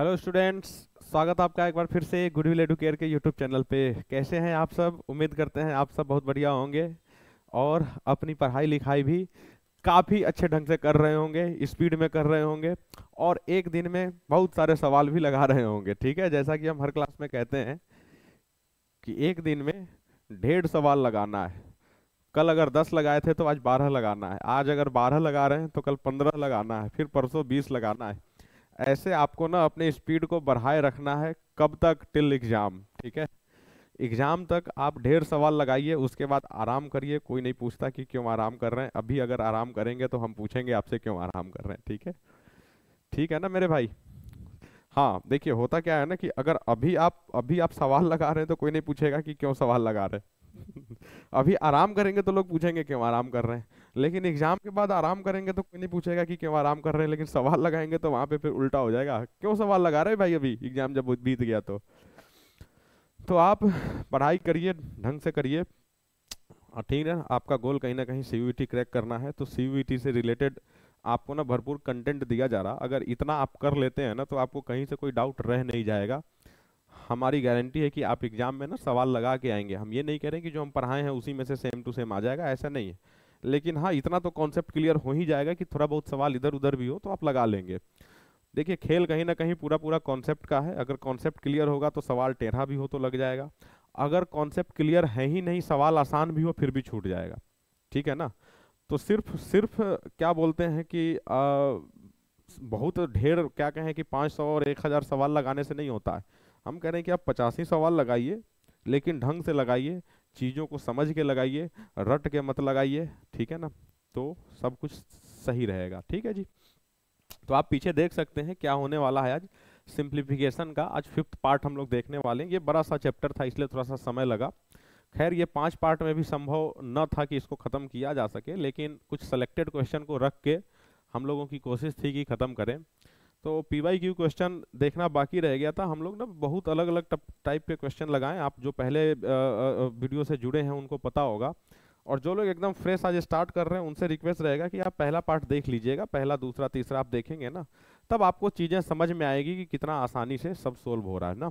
Hello students स्वागत आपका एक बार फिर से गुड विल एडुकेयर के यूट्यूब चैनल पे कैसे हैं आप सब उम्मीद करते हैं आप सब बहुत बढ़िया होंगे और अपनी पढ़ाई लिखाई भी काफ़ी अच्छे ढंग से कर रहे होंगे स्पीड में कर रहे होंगे और एक दिन में बहुत सारे सवाल भी लगा रहे होंगे ठीक है जैसा कि हम हर क्लास में कहते हैं कि एक दिन में डेढ़ सवाल लगाना है कल अगर दस लगाए थे तो आज बारह लगाना है आज अगर बारह लगा रहे हैं तो कल पंद्रह लगाना है फिर परसों बीस लगाना है ऐसे आपको ना अपने स्पीड को बढ़ाए रखना है कब तक टिल एग्जाम ठीक है एग्जाम तक आप ढेर सवाल लगाइए उसके बाद आराम करिए कोई नहीं पूछता कि क्यों आराम कर रहे हैं अभी अगर आराम करेंगे तो हम पूछेंगे आपसे क्यों आराम कर रहे हैं ठीक है ठीक है ना मेरे भाई हाँ देखिए होता क्या है ना कि अगर अभी आप अभी आप सवाल लगा रहे हैं तो कोई नहीं पूछेगा कि क्यों सवाल लगा रहे हैं अभी आराम करेंगे तो लोग पूछेंगे क्यों आराम कर रहे हैं लेकिन एग्जाम के बाद आराम करेंगे तो कोई नहीं पूछेगा कि क्यों आराम कर रहे हैं लेकिन सवाल लगाएंगे तो वहां पे फिर उल्टा हो जाएगा क्यों सवाल लगा रहे भाई अभी एग्जाम जब बीत गया तो तो आप पढ़ाई करिए ढंग से करिए ठीक है आपका गोल कहीं ना कहीं सी e क्रैक करना है तो सी e से रिलेटेड आपको ना भरपूर कंटेंट दिया जा रहा अगर इतना आप कर लेते हैं ना तो आपको कहीं से कोई डाउट रह नहीं जाएगा हमारी गारंटी है कि आप एग्जाम में ना सवाल लगा के आएंगे हम ये नहीं कह रहे कि जो हम पढ़ाए हैं उसी में से सेम टू सेम आ जाएगा ऐसा नहीं है लेकिन हाँ इतना तो कॉन्सेप्ट क्लियर हो ही जाएगा कि थोड़ा बहुत सवाल इधर उधर भी हो तो आप लगा लेंगे देखिए खेल कहीं ना कहीं पूरा पूरा कॉन्सेप्ट का है अगर कॉन्सेप्ट क्लियर होगा तो सवाल टेढ़ा भी हो तो लग जाएगा अगर कॉन्सेप्ट क्लियर है ही नहीं सवाल आसान भी हो फिर भी छूट जाएगा ठीक है ना तो सिर्फ सिर्फ क्या बोलते हैं कि आ, बहुत ढेर क्या कहें कि पाँच सौ और एक हज़ार सवाल लगाने से नहीं होता है हम कह रहे हैं कि आप पचासी सवाल लगाइए लेकिन ढंग से लगाइए चीज़ों को समझ के लगाइए रट के मत लगाइए ठीक है ना तो सब कुछ सही रहेगा ठीक है जी तो आप पीछे देख सकते हैं क्या होने वाला है आज सिंप्लीफिकेशन का आज फिफ्थ पार्ट हम लोग देखने वाले हैं ये बड़ा सा चैप्टर था इसलिए थोड़ा सा समय लगा खैर ये पांच पार्ट में भी संभव न था कि इसको ख़त्म किया जा सके लेकिन कुछ सेलेक्टेड क्वेश्चन को रख के हम लोगों की कोशिश थी कि ख़त्म करें तो पी वाई क्यू क्वेश्चन देखना बाकी रह गया था हम लोग ना बहुत अलग अलग टाइप के क्वेश्चन लगाएं आप जो पहले वीडियो से जुड़े हैं उनको पता होगा और जो लोग एकदम फ्रेश आज स्टार्ट कर रहे हैं उनसे रिक्वेस्ट रहेगा कि आप पहला पार्ट देख लीजिएगा पहला दूसरा तीसरा आप देखेंगे ना तब आपको चीज़ें समझ में आएगी कि कितना आसानी से सब सोल्व हो रहा है ना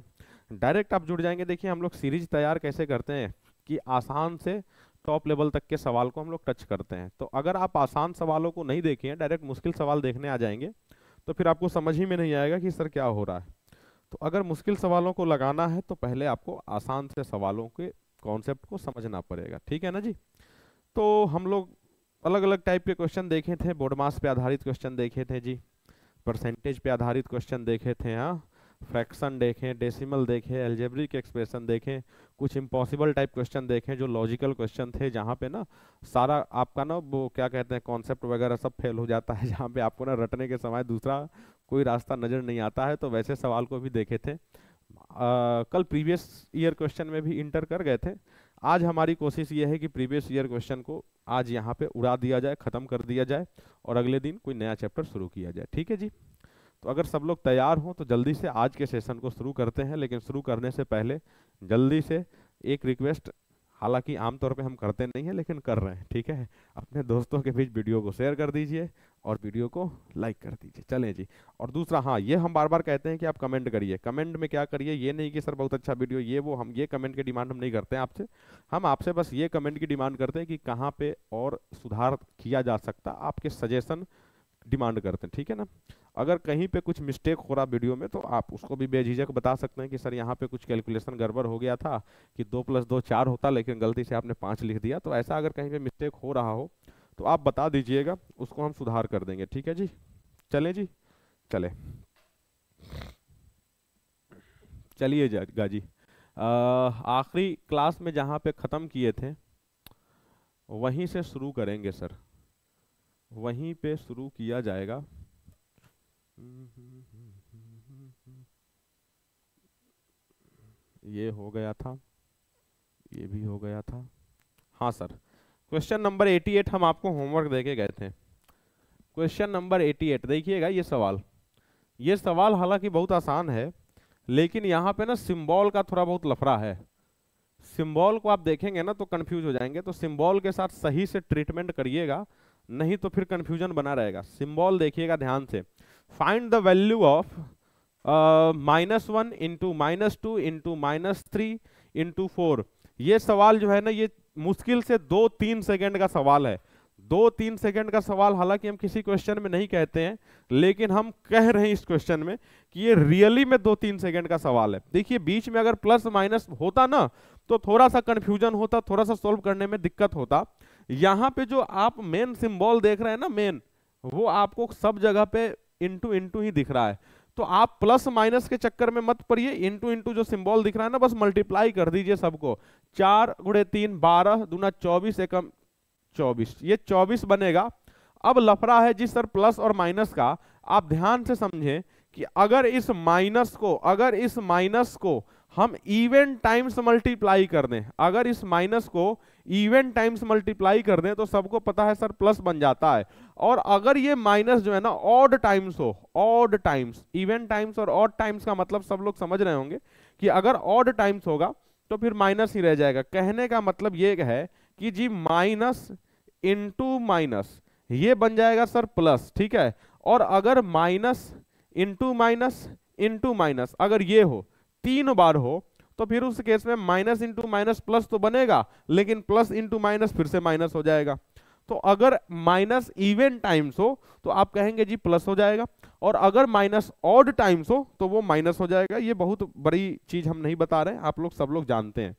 डायरेक्ट आप जुड़ जाएंगे देखिए हम लोग सीरीज तैयार कैसे करते हैं कि आसान से टॉप लेवल तक के सवाल को हम लोग टच करते हैं तो अगर आप आसान सवालों को नहीं देखें डायरेक्ट मुश्किल सवाल देखने आ जाएंगे तो फिर आपको समझ ही में नहीं आएगा कि सर क्या हो रहा है तो अगर मुश्किल सवालों को लगाना है तो पहले आपको आसान से सवालों के कॉन्सेप्ट को समझना पड़ेगा ठीक है ना जी तो हम लोग अलग अलग टाइप के क्वेश्चन देखे थे बोर्डमास पे आधारित क्वेश्चन देखे थे जी परसेंटेज पे आधारित क्वेश्चन देखे थे हाँ फ्रैक्शन देखें डेसिमल देखें एल्जेब्रिक एक्सप्रेशन देखें कुछ इम्पॉसिबल टाइप क्वेश्चन देखें जो लॉजिकल क्वेश्चन थे जहाँ पे ना सारा आपका ना वो क्या कहते हैं कॉन्सेप्ट वगैरह सब फेल हो जाता है जहाँ पे आपको ना रटने के समय दूसरा कोई रास्ता नज़र नहीं आता है तो वैसे सवाल को भी देखे थे आ, कल प्रीवियस ईयर क्वेश्चन में भी इंटर कर गए थे आज हमारी कोशिश ये है कि प्रीवियस ईयर क्वेश्चन को आज यहाँ पे उड़ा दिया जाए ख़त्म कर दिया जाए और अगले दिन कोई नया चैप्टर शुरू किया जाए ठीक है जी तो अगर सब लोग तैयार हों तो जल्दी से आज के सेशन को शुरू करते हैं लेकिन शुरू करने से पहले जल्दी से एक रिक्वेस्ट हालांकि आमतौर पे हम करते नहीं हैं लेकिन कर रहे हैं ठीक है अपने दोस्तों के बीच वीडियो को शेयर कर दीजिए और वीडियो को लाइक कर दीजिए चलें जी और दूसरा हाँ ये हम बार बार कहते हैं कि आप कमेंट करिए कमेंट में क्या करिए ये नहीं कि सर बहुत अच्छा वीडियो ये वो हम ये कमेंट की डिमांड हम नहीं करते हैं आपसे हम आपसे बस ये कमेंट की डिमांड करते हैं कि कहाँ पर और सुधार किया जा सकता आपके सजेशन डिमांड करते हैं ठीक है ना अगर कहीं पे कुछ मिस्टेक हो रहा वीडियो में तो आप उसको भी बेझिझक बता सकते हैं कि सर यहाँ पे कुछ कैलकुलेशन गड़बड़ हो गया था कि दो प्लस दो चार होता लेकिन गलती से आपने पाँच लिख दिया तो ऐसा अगर कहीं पे मिस्टेक हो रहा हो तो आप बता दीजिएगा उसको हम सुधार कर देंगे ठीक है जी चले जी चले चलिए गाजी आखिरी क्लास में जहाँ पे ख़त्म किए थे वहीं से शुरू करेंगे सर वहीं पे शुरू किया जाएगा ये हो गया था ये भी हो गया था हाँ सर क्वेश्चन नंबर 88 हम आपको होमवर्क दे के गए थे क्वेश्चन नंबर 88 देखिएगा ये सवाल ये सवाल हालांकि बहुत आसान है लेकिन यहाँ पे ना सिम्बॉल का थोड़ा बहुत लफड़ा है सिम्बॉल को आप देखेंगे ना तो कंफ्यूज हो जाएंगे तो सिम्बॉल के साथ सही से ट्रीटमेंट करिएगा नहीं तो फिर कंफ्यूजन बना रहेगा सिंबल देखिएगा ध्यान से find the value of minus one into minus two into minus three into four ये सवाल जो है ना ये मुश्किल से दो तीन सेकेंड का सवाल है दो तीन सेकंड का सवाल हालांकि हम किसी क्वेश्चन में नहीं कहते हैं लेकिन हम कह रहे हैं इस क्वेश्चन में कि ये रियली में दो तीन सेकंड का सवाल है देखिए बीच में अगर प्लस माइनस होता ना तो थोड़ा सा कंफ्यूजन होता थोड़ा सा सॉल्व करने में दिक्कत होता यहाँ पे जो आप मेन सिंबल देख रहे हैं ना मेन वो आपको सब जगह पे इंटू इंटू ही दिख रहा है तो आप प्लस माइनस के चक्कर में मत पड़िए इंटू इंटू जो सिंबल दिख रहा है ना बस मल्टीप्लाई कर दीजिए सबको चार गुड़े तीन बारह दूना चौबीस एकम चौबीस ये चौबीस बनेगा अब लफड़ा है जी सर प्लस और माइनस का आप ध्यान से समझें कि अगर इस माइनस को अगर इस माइनस को हम इवेंट टाइम्स मल्टीप्लाई कर दें अगर इस माइनस को इवेंट टाइम्स मल्टीप्लाई कर दें तो सबको पता है सर प्लस बन जाता है और अगर ये माइनस जो है ना ऑड टाइम्स हो ऑड टाइम्स इवेंट टाइम्स और ऑड टाइम्स का मतलब सब लोग समझ रहे होंगे कि अगर ऑड टाइम्स होगा तो फिर माइनस ही रह जाएगा कहने का मतलब ये है कि जी माइनस इंटू माइनस ये बन जाएगा सर प्लस ठीक है और अगर minus into minus into minus अगर ये हो तीन बार हो तो फिर उस केस में माइनस इंटू माइनस प्लस तो बनेगा लेकिन प्लस इंटू माइनस फिर से माइनस हो जाएगा तो अगर माइनस इवन टाइम्स हो तो आप कहेंगे जी प्लस हो जाएगा और अगर माइनस ऑड टाइम्स हो तो वो माइनस हो जाएगा ये बहुत बड़ी चीज हम नहीं बता रहे आप लोग सब लोग जानते हैं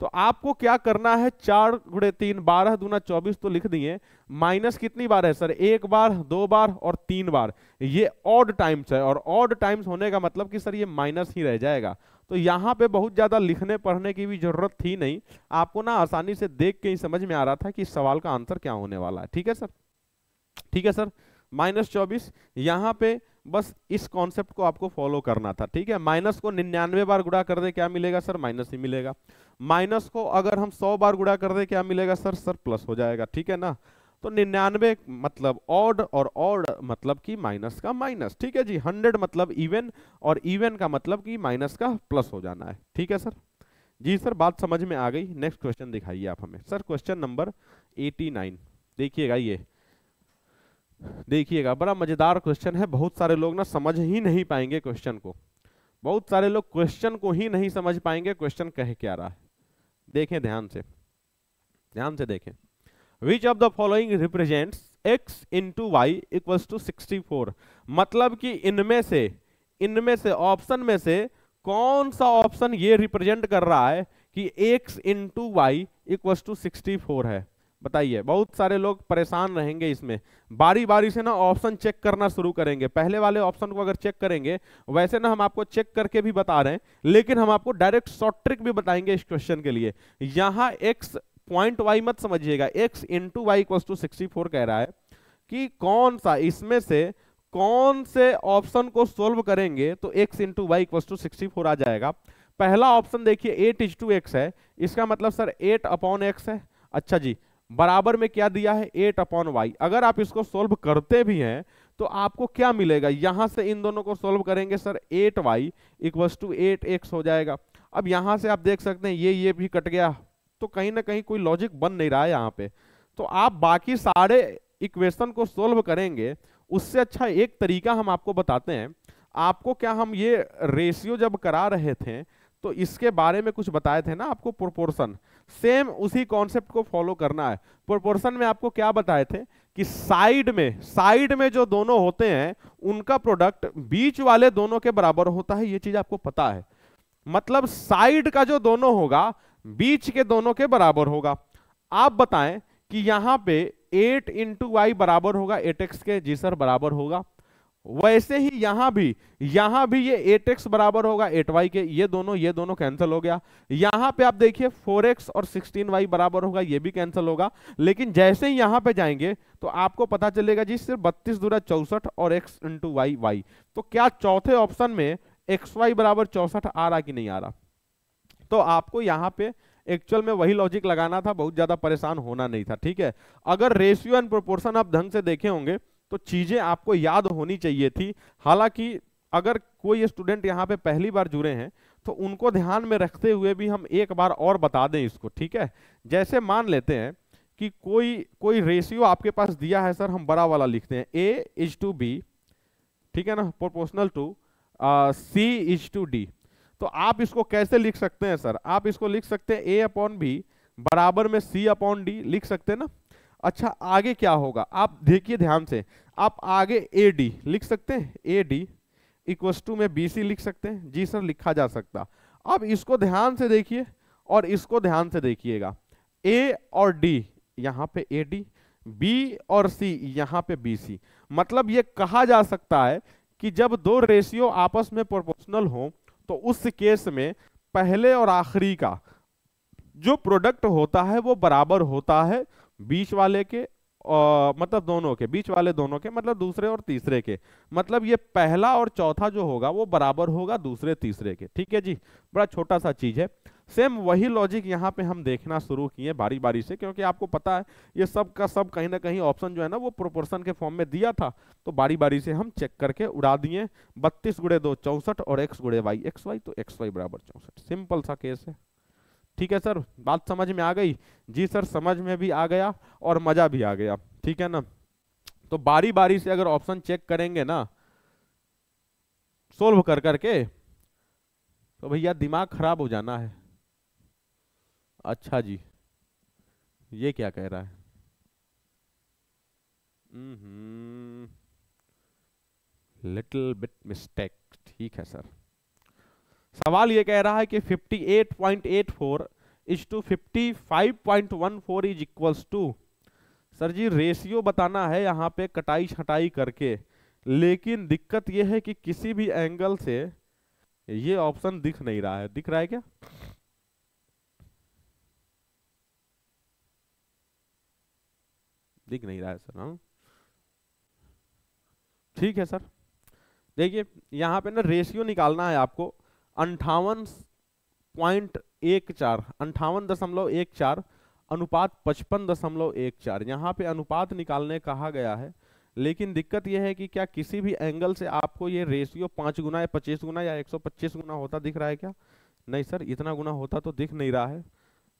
तो आपको क्या करना है चार गुड़े तीन बारह दूना चौबीस तो लिख दिए माइनस कितनी बार है सर एक बार दो बार और तीन बार ये ऑड टाइम्स है और ऑड टाइम्स होने का मतलब कि सर ये माइनस ही रह जाएगा तो यहाँ पे बहुत ज़्यादा लिखने पढ़ने की भी जरूरत थी नहीं आपको ना आसानी से देख के ही समझ में आ रहा था कि इस सवाल का आंसर क्या होने वाला है ठीक है सर ठीक है सर माइनस चौबीस यहाँ पे बस इस कॉन्सेप्ट को आपको फॉलो करना था ठीक है माइनस को निन्यानवे बार गुड़ा कर दे क्या मिलेगा सर माइनस ही मिलेगा माइनस को अगर हम सौ बार गुड़ा कर दे क्या मिलेगा सर सर प्लस हो जाएगा ठीक है ना तो निन्यानवे मतलब ऑड और ऑड मतलब कि माइनस का माइनस ठीक है जी हंड्रेड मतलब इवन और इवन का मतलब कि माइनस का प्लस हो जाना है ठीक है सर जी सर बात समझ में आ गई नेक्स्ट क्वेश्चन दिखाइए आप हमें sir question number eighty nine देखिएगा ये देखिएगा बड़ा मजेदार क्वेश्चन है बहुत सारे लोग ना समझ ही नहीं पाएंगे क्वेश्चन को बहुत सारे लोग क्वेश्चन को ही नहीं समझ पाएंगे क्वेश्चन कह क्या रहा है देखें ध्यान से ध्यान से देखें which of the following represent x into y equal to sixty four मतलब कि इनमें से इनमें से ऑप्शन में से कौन सा ऑप्शन ये रिप्रेजेंट कर रहा है कि x into y equal to sixty four है बताइए बहुत सारे लोग परेशान रहेंगे इसमें बारी बारी से ना ऑप्शन चेक करना शुरू करेंगे पहले वाले ऑप्शन को अगर चेक करेंगे वैसे ना हम आपको चेक करके भी बता रहे हैं लेकिन हम आपको डायरेक्ट शॉर्ट ट्रिक भी बताएंगे इस क्वेश्चन के लिए यहाँ एक्स पॉइंट वाई मत समझिएगा x into y equal to sixty four कह रहा है कि कौन सा इसमें से कौन से ऑप्शन को सोल्व करेंगे तो x into y equal to sixty four आ जाएगा पहला ऑप्शन देखिए एट इज टू एक्स है इसका मतलब सर एट अपॉन एक्स है अच्छा जी बराबर में क्या दिया है एट अपॉन वाई अगर आप इसको सोल्व करते भी हैं तो आपको क्या मिलेगा यहां से इन दोनों को सोल्व करेंगे sir eight y equals to eight x हो जाएगा अब यहां से आप देख सकते हैं ये ये भी कट गया तो कहीं ना कहीं कोई लॉजिक बन नहीं रहा है यहाँ पे तो आप बाकी सारे इक्वेशन को सोल्व करेंगे उससे अच्छा एक तरीका हम आपको बताते हैं आपको क्या हम ये रेशियो जब करा रहे थे तो इसके बारे में कुछ बताए थे ना आपको प्रोपोर्शन सेम उसी कॉन्सेप्ट को फॉलो करना है प्रोपोर्शन में आपको क्या बताए थे कि साइड में साइड में जो दोनों होते हैं उनका प्रोडक्ट बीच वाले दोनों के बराबर होता है ये चीज आपको पता है मतलब साइड का जो दोनों होगा बीच के दोनों के बराबर होगा आप बताएं कि यहां पे 8 इंटू वाई बराबर होगा एट एक्स के जी सर बराबर होगा वैसे ही यहां भी यहां भी ये एट एक्स बराबर होगा एट वाई के ये दोनों ये दोनों कैंसिल हो गया यहां पे आप देखिए फोर एक्स और सिक्सटीन वाई बराबर होगा ये भी कैंसिल होगा लेकिन जैसे ही यहां पे जाएंगे तो आपको पता चलेगा जी सिर्फ बत्तीस दूरा चौसठ और एक्स इंटू वाई वाई तो क्या चौथे ऑप्शन में एक्स वाई बराबर चौसठ आ रहा कि नहीं आ रहा तो आपको यहां पर एक्चुअल में वही लॉजिक लगाना था बहुत ज्यादा परेशान होना नहीं था ठीक है अगर रेशियो एंड प्रोपोर्शन आप ढंग से देखे होंगे तो चीज़ें आपको याद होनी चाहिए थी हालांकि अगर कोई स्टूडेंट यहाँ पे पहली बार जुड़े हैं तो उनको ध्यान में रखते हुए भी हम एक बार और बता दें इसको ठीक है जैसे मान लेते हैं कि कोई कोई रेशियो आपके पास दिया है सर हम बड़ा वाला लिखते हैं ए इज टू बी ठीक है ना proportional to c is to d तो आप इसको कैसे लिख सकते हैं सर आप इसको लिख सकते हैं ए अपॉन बी बराबर में सी अपॉन डी लिख सकते हैं ना अच्छा आगे क्या होगा आप देखिए ध्यान से आप आगे ए डी लिख सकते हैं ए डी इक्वस टू में बी सी लिख सकते हैं जी सर लिखा जा सकता अब इसको ध्यान से देखिए और इसको ध्यान से देखिएगा ए और डी यहाँ पे ए डी बी और सी यहाँ पे बी सी मतलब ये कहा जा सकता है कि जब दो रेशियो आपस में प्रोपोर्शनल हो तो उस केस में पहले और आखिरी का जो प्रोडक्ट होता है वो बराबर होता है बीच वाले के मतलब दोनों के बीच वाले दोनों के मतलब दूसरे और तीसरे के मतलब ये पहला और चौथा जो होगा वो बराबर होगा दूसरे तीसरे के ठीक है जी बड़ा छोटा सा चीज है सेम वही लॉजिक यहाँ पे हम देखना शुरू किए बारी बारी से क्योंकि आपको पता है ये सब का सब कहीं ना कहीं ऑप्शन जो है ना वो प्रोपोर्शन के फॉर्म में दिया था तो बारी बारी से हम चेक करके उड़ा दिए बत्तीस गुड़े दो चौंसठ और एक्स गुड़े वाई एक्स वाई तो एक्स वाई बराबर चौंसठ सिंपल सा केस है ठीक है सर बात समझ में आ गई जी सर समझ में भी आ गया और मजा भी आ गया ठीक है ना तो बारी बारी से अगर ऑप्शन चेक करेंगे ना सोल्व कर करके तो भैया दिमाग खराब हो जाना है अच्छा जी ये क्या कह रहा है लिटिल बिट मिस्टेक ठीक है सर सवाल ये कह रहा है कि 58.84 is to 55.14 is equals to sir जी रेशियो बताना है यहाँ पे कटाई छटाई करके लेकिन दिक्कत यह है कि किसी भी एंगल से ये ऑप्शन दिख नहीं रहा है दिख रहा है क्या दिख नहीं रहा है सर हाँ। ठीक है सर देखिए यहाँ पे ना रेशियो निकालना है आपको अंठावन पॉइंट एक चार अंठावन दशमलव एक चार अनुपात पचपन दशमलव एक चार यहाँ पे अनुपात निकालने कहा गया है लेकिन दिक्कत यह है कि क्या किसी भी एंगल से आपको ये रेशियो पाँच गुना या पच्चीस गुना या एक सौ पच्चीस गुना होता दिख रहा है क्या नहीं सर इतना गुना होता तो दिख नहीं रहा है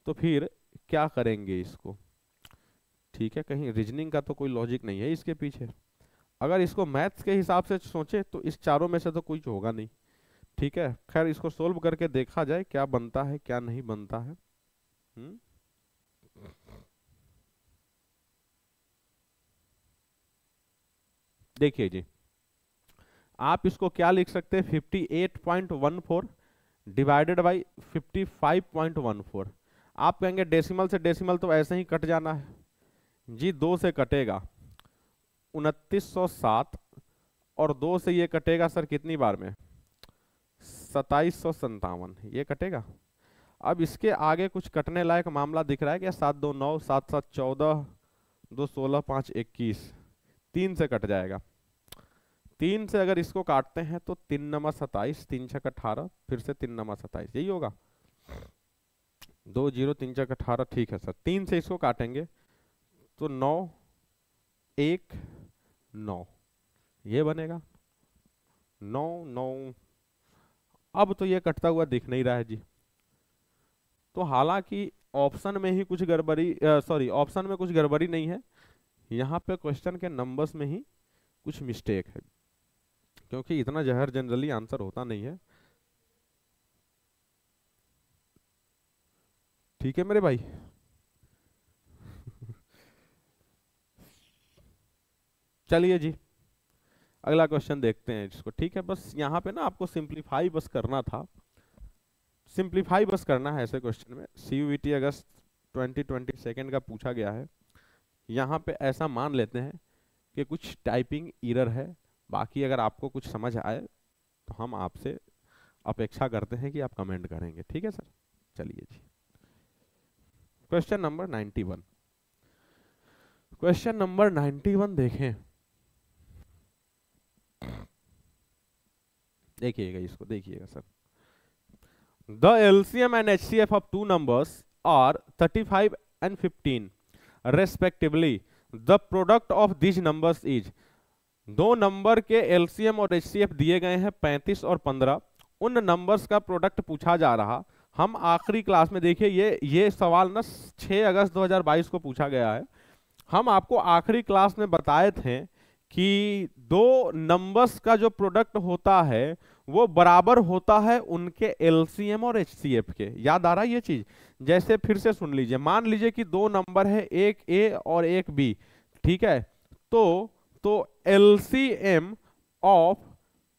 तो फिर क्या करेंगे इसको ठीक है कहीं रीजनिंग का तो कोई लॉजिक नहीं है इसके पीछे अगर इसको मैथ्स के हिसाब से सोचे तो इस चारों में से तो कुछ होगा नहीं ठीक है खैर इसको सोल्व करके देखा जाए क्या बनता है क्या नहीं बनता है हुँ? हम्म? देखिए जी आप इसको क्या लिख सकते हैं 58.14 डिवाइडेड बाय 55.14 आप कहेंगे डेसिमल से डेसिमल तो ऐसे ही कट जाना है जी दो से कटेगा 2907 और दो से ये कटेगा सर कितनी बार में सताईस सौ संतावन ये कटेगा अब इसके आगे कुछ कटने लायक मामला दिख रहा है क्या सात दो नौ सात सात चौदह दो सोलह पाँच इक्कीस तीन से कट जाएगा तीन से अगर इसको काटते हैं तो तीन नंबर सताइस तीन छः अठारह फिर से तीन नंबर सताइस यही होगा दो जीरो तीन छः अठारह ठीक है सर तीन से इसको काटेंगे तो नौ एक नौ ये बनेगा नौ नौ अब तो ये कटता हुआ दिख नहीं रहा है जी तो हालांकि ऑप्शन में ही कुछ गड़बड़ी सॉरी ऑप्शन में कुछ गड़बड़ी नहीं है यहाँ पे क्वेश्चन के नंबर्स में ही कुछ मिस्टेक है क्योंकि इतना जहर जनरली आंसर होता नहीं है ठीक है मेरे भाई चलिए जी अगला क्वेश्चन देखते हैं इसको ठीक है बस यहाँ पे ना आपको सिंप्लीफाई बस करना था सिंप्लीफाई बस करना है ऐसे क्वेश्चन में सी यू टी अगस्त ट्वेंटी ट्वेंटी सेकेंड का पूछा गया है यहाँ पे ऐसा मान लेते हैं कि कुछ टाइपिंग इरर है बाकी अगर आपको कुछ समझ आए तो हम आपसे अपेक्षा करते हैं कि आप कमेंट करेंगे ठीक है सर चलिए जी question number ninety one question number ninety one देखें देखिएगा इसको देखिएगा sir the LCM and H C F of two numbers are 35 and 15 respectively the product of these numbers is दो नंबर के एलसीएम और एचसीएफ दिए गए हैं 35 और 15 उन नंबर्स का प्रोडक्ट पूछा जा रहा हम आखिरी क्लास में देखिए ये ये सवाल ना 6 अगस्त 2022 को पूछा गया है हम आपको आखिरी क्लास में बताए थे कि दो नंबर्स का जो प्रोडक्ट होता है वो बराबर होता है उनके एलसीएम और एचसीएफ के याद आ रहा है ये चीज जैसे फिर से सुन लीजिए मान लीजिए कि दो नंबर है एक ए और एक बी ठीक है तो तो LCM of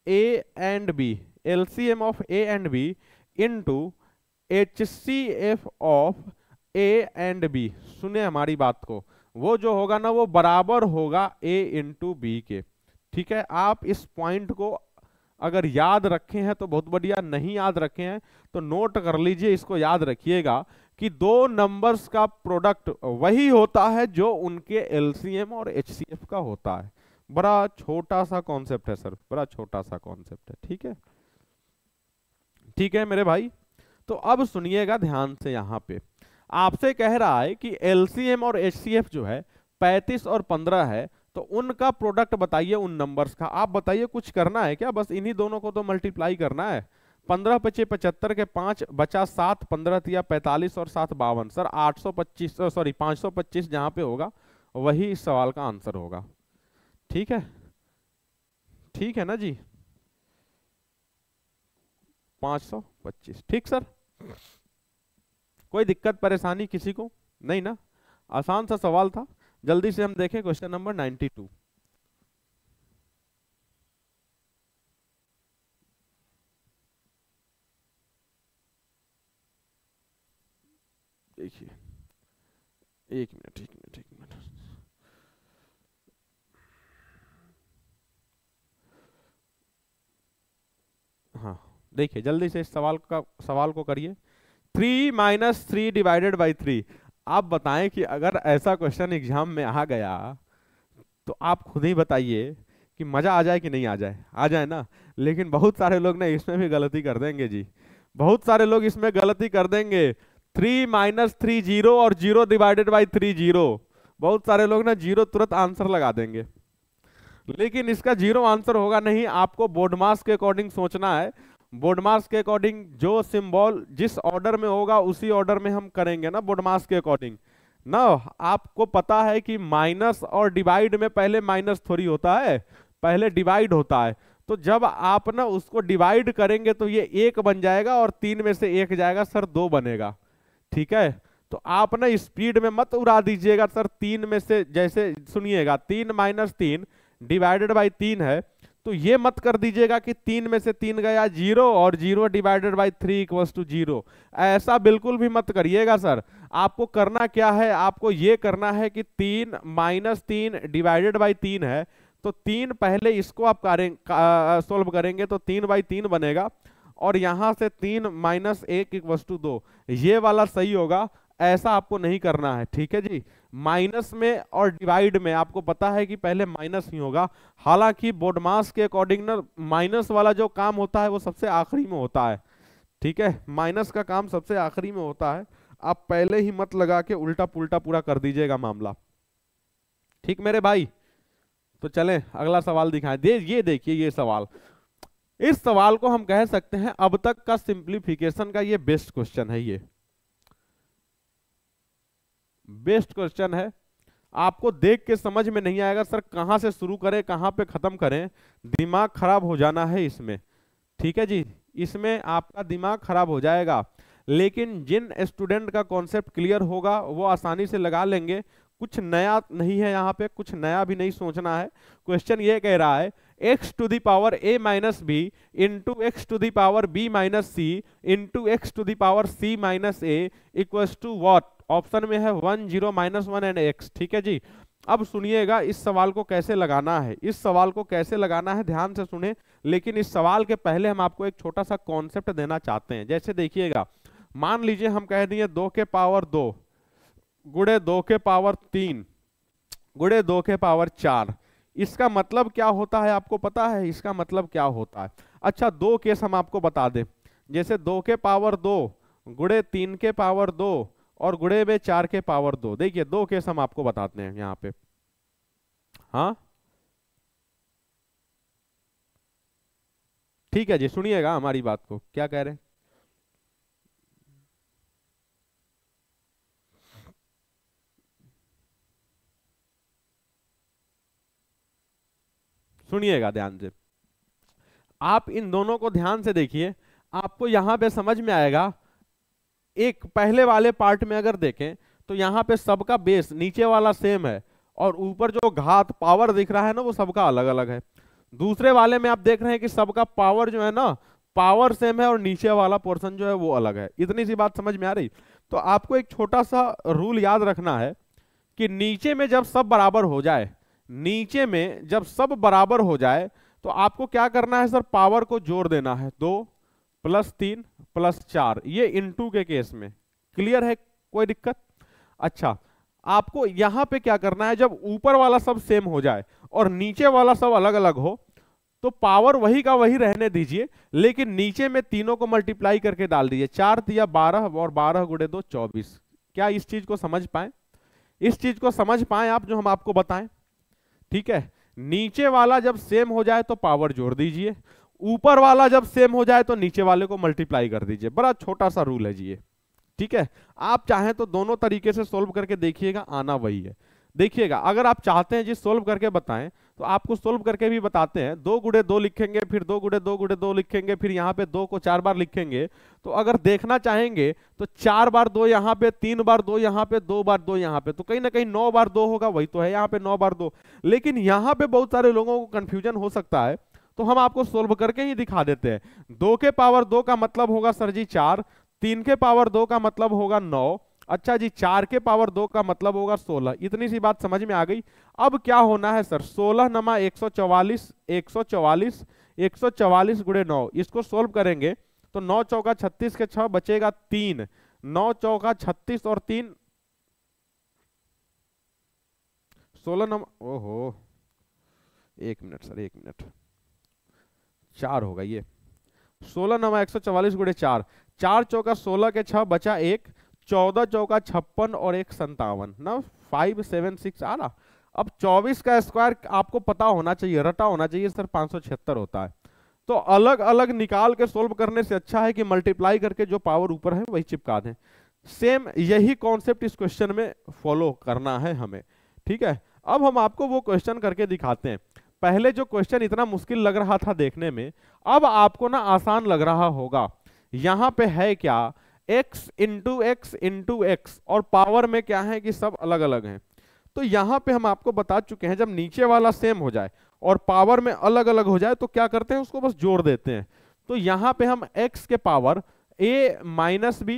a and b LCM of a and b into HCF of a and b सुने हमारी बात को वो जो होगा ना वो बराबर होगा ए इंटू बी के ठीक है आप इस पॉइंट को अगर याद रखे हैं तो बहुत बढ़िया नहीं याद रखे हैं तो नोट कर लीजिए इसको याद रखिएगा कि दो नंबर्स का प्रोडक्ट वही होता है जो उनके एलसीएम और एच का होता है बड़ा छोटा सा कॉन्सेप्ट है सर बड़ा छोटा सा कॉन्सेप्ट है ठीक है ठीक है मेरे भाई तो अब सुनिएगा ध्यान से यहां पे आपसे कह रहा है कि एल और एच जो है 35 और 15 है तो उनका प्रोडक्ट बताइए उन नंबर्स का आप बताइए कुछ करना है क्या बस इन्हीं दोनों को तो मल्टीप्लाई करना है पंद्रह पचे पचहत्तर के पांच बचा सात पंद्रह तिया पैंतालीस और सात बावन सर आठ सौ पच्चीस सॉरी पाँच सौ पच्चीस जहां पे होगा वही इस सवाल का आंसर होगा ठीक है ठीक है ना जी पाँच सौ पच्चीस ठीक सर कोई दिक्कत परेशानी किसी को नहीं ना आसान सा सवाल था जल्दी से हम देखें क्वेश्चन नंबर 92 देखिए एक मिनट एक मिनट एक मिनट हाँ देखिए जल्दी से इस सवाल का सवाल को करिए three minus three divided by three आप बताएं कि अगर ऐसा क्वेश्चन एग्जाम में आ गया तो आप खुद ही बताइए कि मज़ा आ जाए कि नहीं आ जाए आ जाए ना लेकिन बहुत सारे लोग ना इसमें भी गलती कर देंगे जी बहुत सारे लोग इसमें गलती कर देंगे थ्री माइनस थ्री जीरो और zero divided by three zero बहुत सारे लोग ना जीरो तुरंत आंसर लगा देंगे लेकिन इसका जीरो आंसर होगा नहीं आपको बोर्डमास के अकॉर्डिंग सोचना है बोडमास के अकॉर्डिंग जो सिंबल जिस ऑर्डर में होगा उसी ऑर्डर में हम करेंगे ना बोडमास के अकॉर्डिंग ना आपको पता है कि माइनस और डिवाइड में पहले माइनस थोड़ी होता है पहले डिवाइड होता है तो जब आप ना उसको डिवाइड करेंगे तो ये एक बन जाएगा और तीन में से एक जाएगा सर दो बनेगा ठीक है तो आप ना स्पीड में मत उड़ा दीजिएगा सर तीन में से जैसे सुनिएगा तीन माइनस तीन डिवाइडेड बाई तीन है तो ये मत कर दीजिएगा कि तीन में से तीन गया जीरो और zero divided by three equals to zero ऐसा बिल्कुल भी मत करिएगा सर आपको करना क्या है आपको ये करना है कि तीन माइनस तीन डिवाइडेड बाई तीन है तो तीन पहले इसको आप करें सोल्व करेंगे तो तीन बाई तीन बनेगा और यहाँ से तीन माइनस एक इक्वस टू दो ये वाला सही होगा ऐसा आपको नहीं करना है ठीक है जी माइनस में और डिवाइड में आपको पता है कि पहले माइनस ही होगा हालांकि बोडमास के अकॉर्डिंग ना माइनस वाला जो काम होता है वो सबसे आखिरी में होता है ठीक है माइनस का काम सबसे आखिरी में होता है आप पहले ही मत लगा के उल्टा पुल्टा पूरा कर दीजिएगा मामला ठीक मेरे भाई तो चलें अगला सवाल दिखाएं दे ये देखिए ये सवाल इस सवाल को हम कह सकते हैं अब तक का सिंप्लीफिकेशन का ये बेस्ट क्वेश्चन है ये बेस्ट क्वेश्चन है आपको देख के समझ में नहीं आएगा सर कहाँ से शुरू करें कहाँ पे ख़त्म करें दिमाग खराब हो जाना है इसमें ठीक है जी इसमें आपका दिमाग खराब हो जाएगा लेकिन जिन स्टूडेंट का कॉन्सेप्ट क्लियर होगा वो आसानी से लगा लेंगे कुछ नया नहीं है यहाँ पे कुछ नया भी नहीं सोचना है क्वेश्चन ये कह रहा है x to the power a minus b into x to the power b minus c into x to the power c minus a equals to what option में है one zero minus one and x ठीक है जी अब सुनिएगा इस सवाल को कैसे लगाना है इस सवाल को कैसे लगाना है ध्यान से सुने लेकिन इस सवाल के पहले हम आपको एक छोटा सा कॉन्सेप्ट देना चाहते हैं जैसे देखिएगा मान लीजिए हम कह दिए दो के पावर दो गुड़े दो के पावर तीन गुड़े दो के पावर चार इसका मतलब क्या होता है आपको पता है इसका मतलब क्या होता है अच्छा दो केस हम आपको बता दें जैसे दो के पावर दो गुड़े तीन के पावर दो और गुड़े में चार के पावर दो देखिए दो केस हम आपको बताते हैं यहां पे हाँ ठीक है जी सुनिएगा हमारी बात को क्या कह रहे हैं सुनिएगा ध्यान से आप इन दोनों को ध्यान से देखिए आपको यहां पे समझ में आएगा एक पहले वाले पार्ट में अगर देखें तो यहाँ पे सबका बेस नीचे वाला सेम है और ऊपर जो घात पावर दिख रहा है ना वो सबका अलग अलग है दूसरे वाले में आप देख रहे हैं कि सबका पावर जो है ना पावर सेम है और नीचे वाला पोर्शन जो है वो अलग है इतनी सी बात समझ में आ रही तो आपको एक छोटा सा रूल याद रखना है कि नीचे में जब सब बराबर हो जाए नीचे में जब सब बराबर हो जाए तो आपको क्या करना है सर पावर को जोड़ देना है दो प्लस तीन प्लस चार ये इनटू के केस में क्लियर है कोई दिक्कत अच्छा आपको यहां पे क्या करना है जब ऊपर वाला सब सेम हो जाए और नीचे वाला सब अलग अलग हो तो पावर वही का वही रहने दीजिए लेकिन नीचे में तीनों को मल्टीप्लाई करके डाल दीजिए चार दिया बारह और बारह गुड़े दो चौबीस क्या इस चीज को समझ पाए इस चीज को समझ पाए आप जो हम आपको बताएं ठीक है नीचे वाला जब सेम हो जाए तो पावर जोड़ दीजिए ऊपर वाला जब सेम हो जाए तो नीचे वाले को मल्टीप्लाई कर दीजिए बड़ा छोटा सा रूल है जी ये ठीक है आप चाहें तो दोनों तरीके से सोल्व करके देखिएगा आना वही है देखिएगा अगर आप चाहते हैं जी सोल्व करके बताएं तो आपको सोल्व करके भी बताते हैं दो गुड़े दो लिखेंगे फिर दो गुड़े दो गुड़े दो लिखेंगे फिर यहाँ पे दो को चार बार लिखेंगे तो अगर देखना चाहेंगे तो चार बार दो यहाँ पे तीन बार दो यहाँ पे दो बार दो यहाँ पे तो कहीं ना कहीं नौ बार दो होगा वही तो है यहाँ पे नौ बार दो लेकिन यहाँ पे बहुत सारे लोगों को कन्फ्यूजन हो सकता है तो हम आपको सोल्व करके ही दिखा देते हैं दो के पावर दो का मतलब होगा सर जी चार तीन के पावर दो का मतलब होगा नौ अच्छा जी चार के पावर दो का मतलब होगा सोलह इतनी सी बात समझ में आ गई अब क्या होना है सर सोलह नमा एक सौ चौवालीस एक सौ चौवालीस एक सौ चौवालीस गुड़े नौ इसको सोल्व करेंगे तो नौ चौका छत्तीस के छह बचेगा तीन नौ चौका छत्तीस और तीन सोलह नंबर ओहो एक मिनट सर एक मिनट चार होगा ये सोलह नवा एक सौ चवालीस गुड़े चार चार चौका सोलह के छह बचा एक चौदह चौका छप्पन और एक संतावन ना फाइव सेवन सिक्स आ रहा अब चौबीस का स्क्वायर आपको पता होना चाहिए रटा होना चाहिए सर पाँच सौ छिहत्तर होता है तो अलग अलग निकाल के सोल्व करने से अच्छा है कि मल्टीप्लाई करके जो पावर ऊपर है वही चिपका दें सेम यही कॉन्सेप्ट इस क्वेश्चन में फॉलो करना है हमें ठीक है अब हम आपको वो क्वेश्चन करके दिखाते हैं पहले जो क्वेश्चन इतना मुश्किल लग रहा था देखने में अब आपको ना आसान लग रहा होगा यहां पे है क्या x into x into x और पावर में क्या है कि सब अलग अलग हैं तो यहाँ पे हम आपको बता चुके हैं जब नीचे वाला सेम हो जाए और पावर में अलग अलग हो जाए तो क्या करते हैं उसको बस जोड़ देते हैं तो यहाँ पे हम x के power a minus b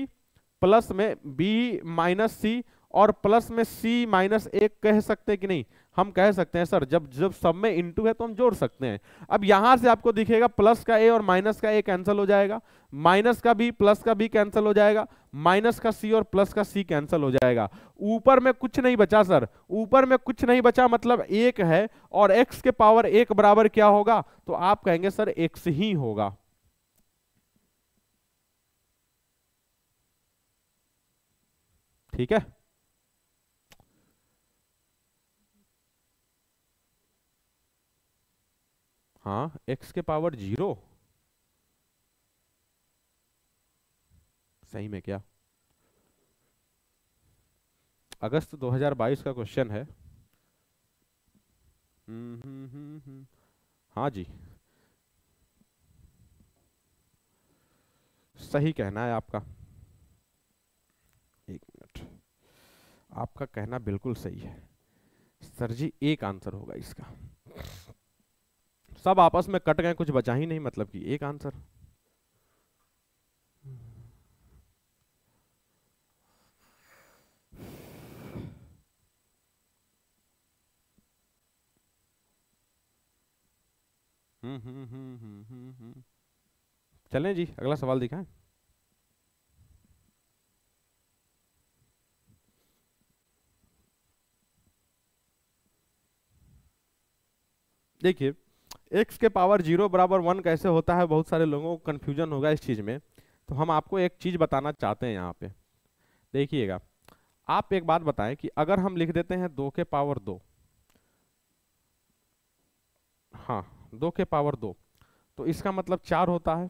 plus में b माइनस सी और प्लस में c माइनस ए कह सकते हैं कि नहीं हम कह सकते हैं सर जब जब सब में इंटू है तो हम जोड़ सकते हैं अब यहां से आपको दिखेगा प्लस का ए और माइनस का ए कैंसिल हो जाएगा माइनस का बी प्लस का बी कैंसिल हो जाएगा माइनस का सी और प्लस का सी कैंसिल हो जाएगा ऊपर में कुछ नहीं बचा सर ऊपर में कुछ नहीं बचा मतलब एक है और एक्स के पावर एक बराबर क्या होगा तो आप कहेंगे सर एक्स ही होगा ठीक है हाँ एक्स के पावर जीरो सही में क्या अगस्त 2022 का क्वेश्चन है हम्म, हम्म, हम्म, हाँ जी सही कहना है आपका एक मिनट आपका कहना बिल्कुल सही है सर जी एक आंसर होगा इसका सब आपस में कट गए कुछ बचा ही नहीं मतलब कि एक आंसर हम्म, हम्म, हम्म, चलें जी अगला सवाल दिखाएं देखिए एक्स के पावर जीरो बराबर वन कैसे होता है बहुत सारे लोगों को कन्फ्यूजन होगा इस चीज़ में तो हम आपको एक चीज़ बताना चाहते हैं यहाँ पे देखिएगा आप एक बात बताएं कि अगर हम लिख देते हैं दो के पावर दो हाँ दो के पावर दो तो इसका मतलब चार होता है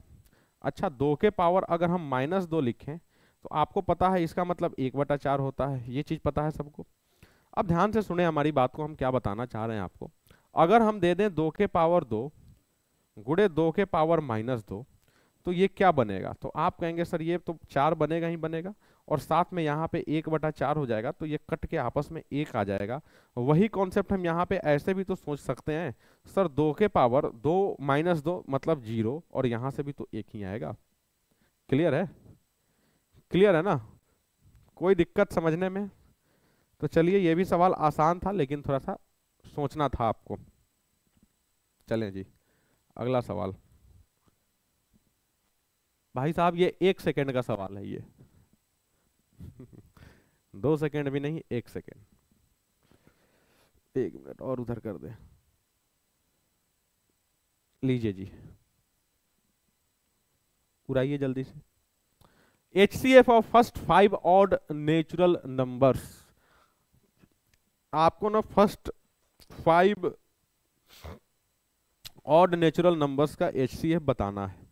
अच्छा दो के पावर अगर हम माइनस दो लिखें तो आपको पता है इसका मतलब एक बटा चार होता है ये चीज़ पता है सबको अब ध्यान से सुने हमारी बात को हम क्या बताना चाह रहे हैं आपको अगर हम दे दें दो के पावर दो गुड़े दो के पावर माइनस दो तो ये क्या बनेगा तो आप कहेंगे सर ये तो चार बनेगा ही बनेगा और साथ में यहाँ पे एक बटा चार हो जाएगा तो ये कट के आपस में एक आ जाएगा वही कॉन्सेप्ट हम यहाँ पे ऐसे भी तो सोच सकते हैं सर दो के पावर दो माइनस दो मतलब जीरो और यहाँ से भी तो एक ही आएगा क्लियर है क्लियर है ना कोई दिक्कत समझने में तो चलिए ये भी सवाल आसान था लेकिन थोड़ा सा सोचना था आपको चलें जी अगला सवाल भाई साहब ये एक सेकंड का सवाल है ये दो सेकंड भी नहीं एक सेकंड एक मिनट और उधर कर दे लीजिए जी उड़ाइए जल्दी से H C F of first five odd natural numbers आपको ना first five odd natural numbers का एच बताना है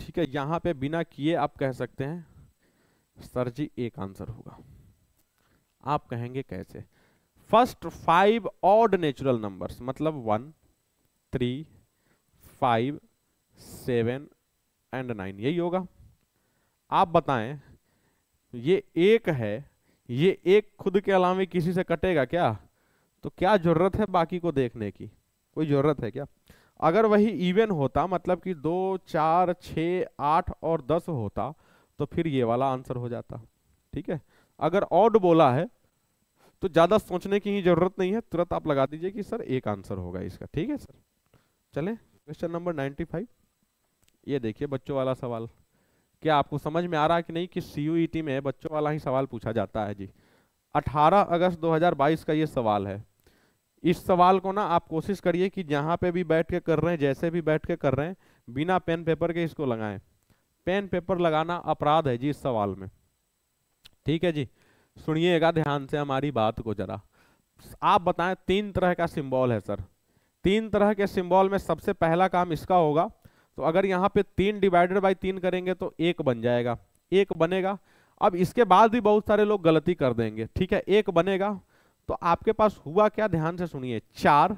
ठीक है यहां पे बिना किए आप कह सकते हैं सर जी एक आंसर होगा आप कहेंगे कैसे first five odd natural numbers मतलब one three five seven and nine यही होगा आप बताएं ये एक है ये एक खुद के अलावे किसी से कटेगा क्या तो क्या जरूरत है बाकी को देखने की कोई जरूरत है क्या अगर वही इवन होता मतलब कि दो चार छ आठ और दस होता तो फिर ये वाला आंसर हो जाता ठीक है अगर ऑड बोला है तो ज्यादा सोचने की ही जरूरत नहीं है तुरंत आप लगा दीजिए कि सर एक आंसर होगा इसका ठीक है सर चले क्वेश्चन नंबर 95 ये देखिए बच्चों वाला सवाल क्या आपको समझ में आ रहा है कि नहीं कि सी e में बच्चों वाला ही सवाल पूछा जाता है जी 18 अगस्त 2022 का ये सवाल है इस सवाल को ना आप कोशिश करिए कि जहाँ पे भी बैठ के कर रहे हैं जैसे भी बैठ के कर रहे हैं बिना पेन पेपर के इसको लगाएं पेन पेपर लगाना अपराध है जी इस सवाल में ठीक है जी सुनिएगा ध्यान से हमारी बात को जरा आप बताएं तीन तरह का सिंबल है सर तीन तरह के सिंबल में सबसे पहला काम इसका होगा तो अगर यहाँ पे तीन डिवाइडेड बाई तीन करेंगे तो एक बन जाएगा एक बनेगा अब इसके बाद भी बहुत सारे लोग गलती कर देंगे ठीक है एक बनेगा तो आपके पास हुआ क्या ध्यान से सुनिए चार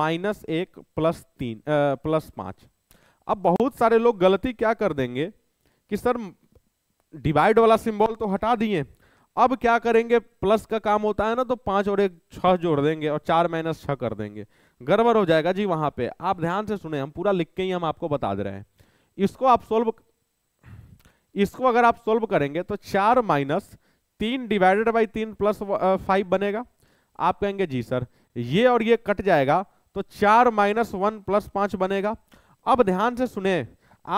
माइनस एक प्लस तीन आ, प्लस पांच अब बहुत सारे लोग गलती क्या कर देंगे कि सर डिवाइड वाला सिंबल तो हटा दिए अब क्या करेंगे प्लस का काम होता है ना तो पांच और एक छह जोड़ देंगे और चार माइनस छह कर देंगे गड़बड़ हो जाएगा जी वहां पे आप ध्यान से सुने हम पूरा लिख के ही हम आपको बता दे रहे हैं इसको आप सोल्व इसको अगर आप सोल्व करेंगे तो चार माइनस तीन डिवाइडेड बाई तीन प्लस फाइव uh, बनेगा आप कहेंगे जी सर ये और ये कट जाएगा तो चार माइनस वन प्लस पांच बनेगा अब ध्यान से सुने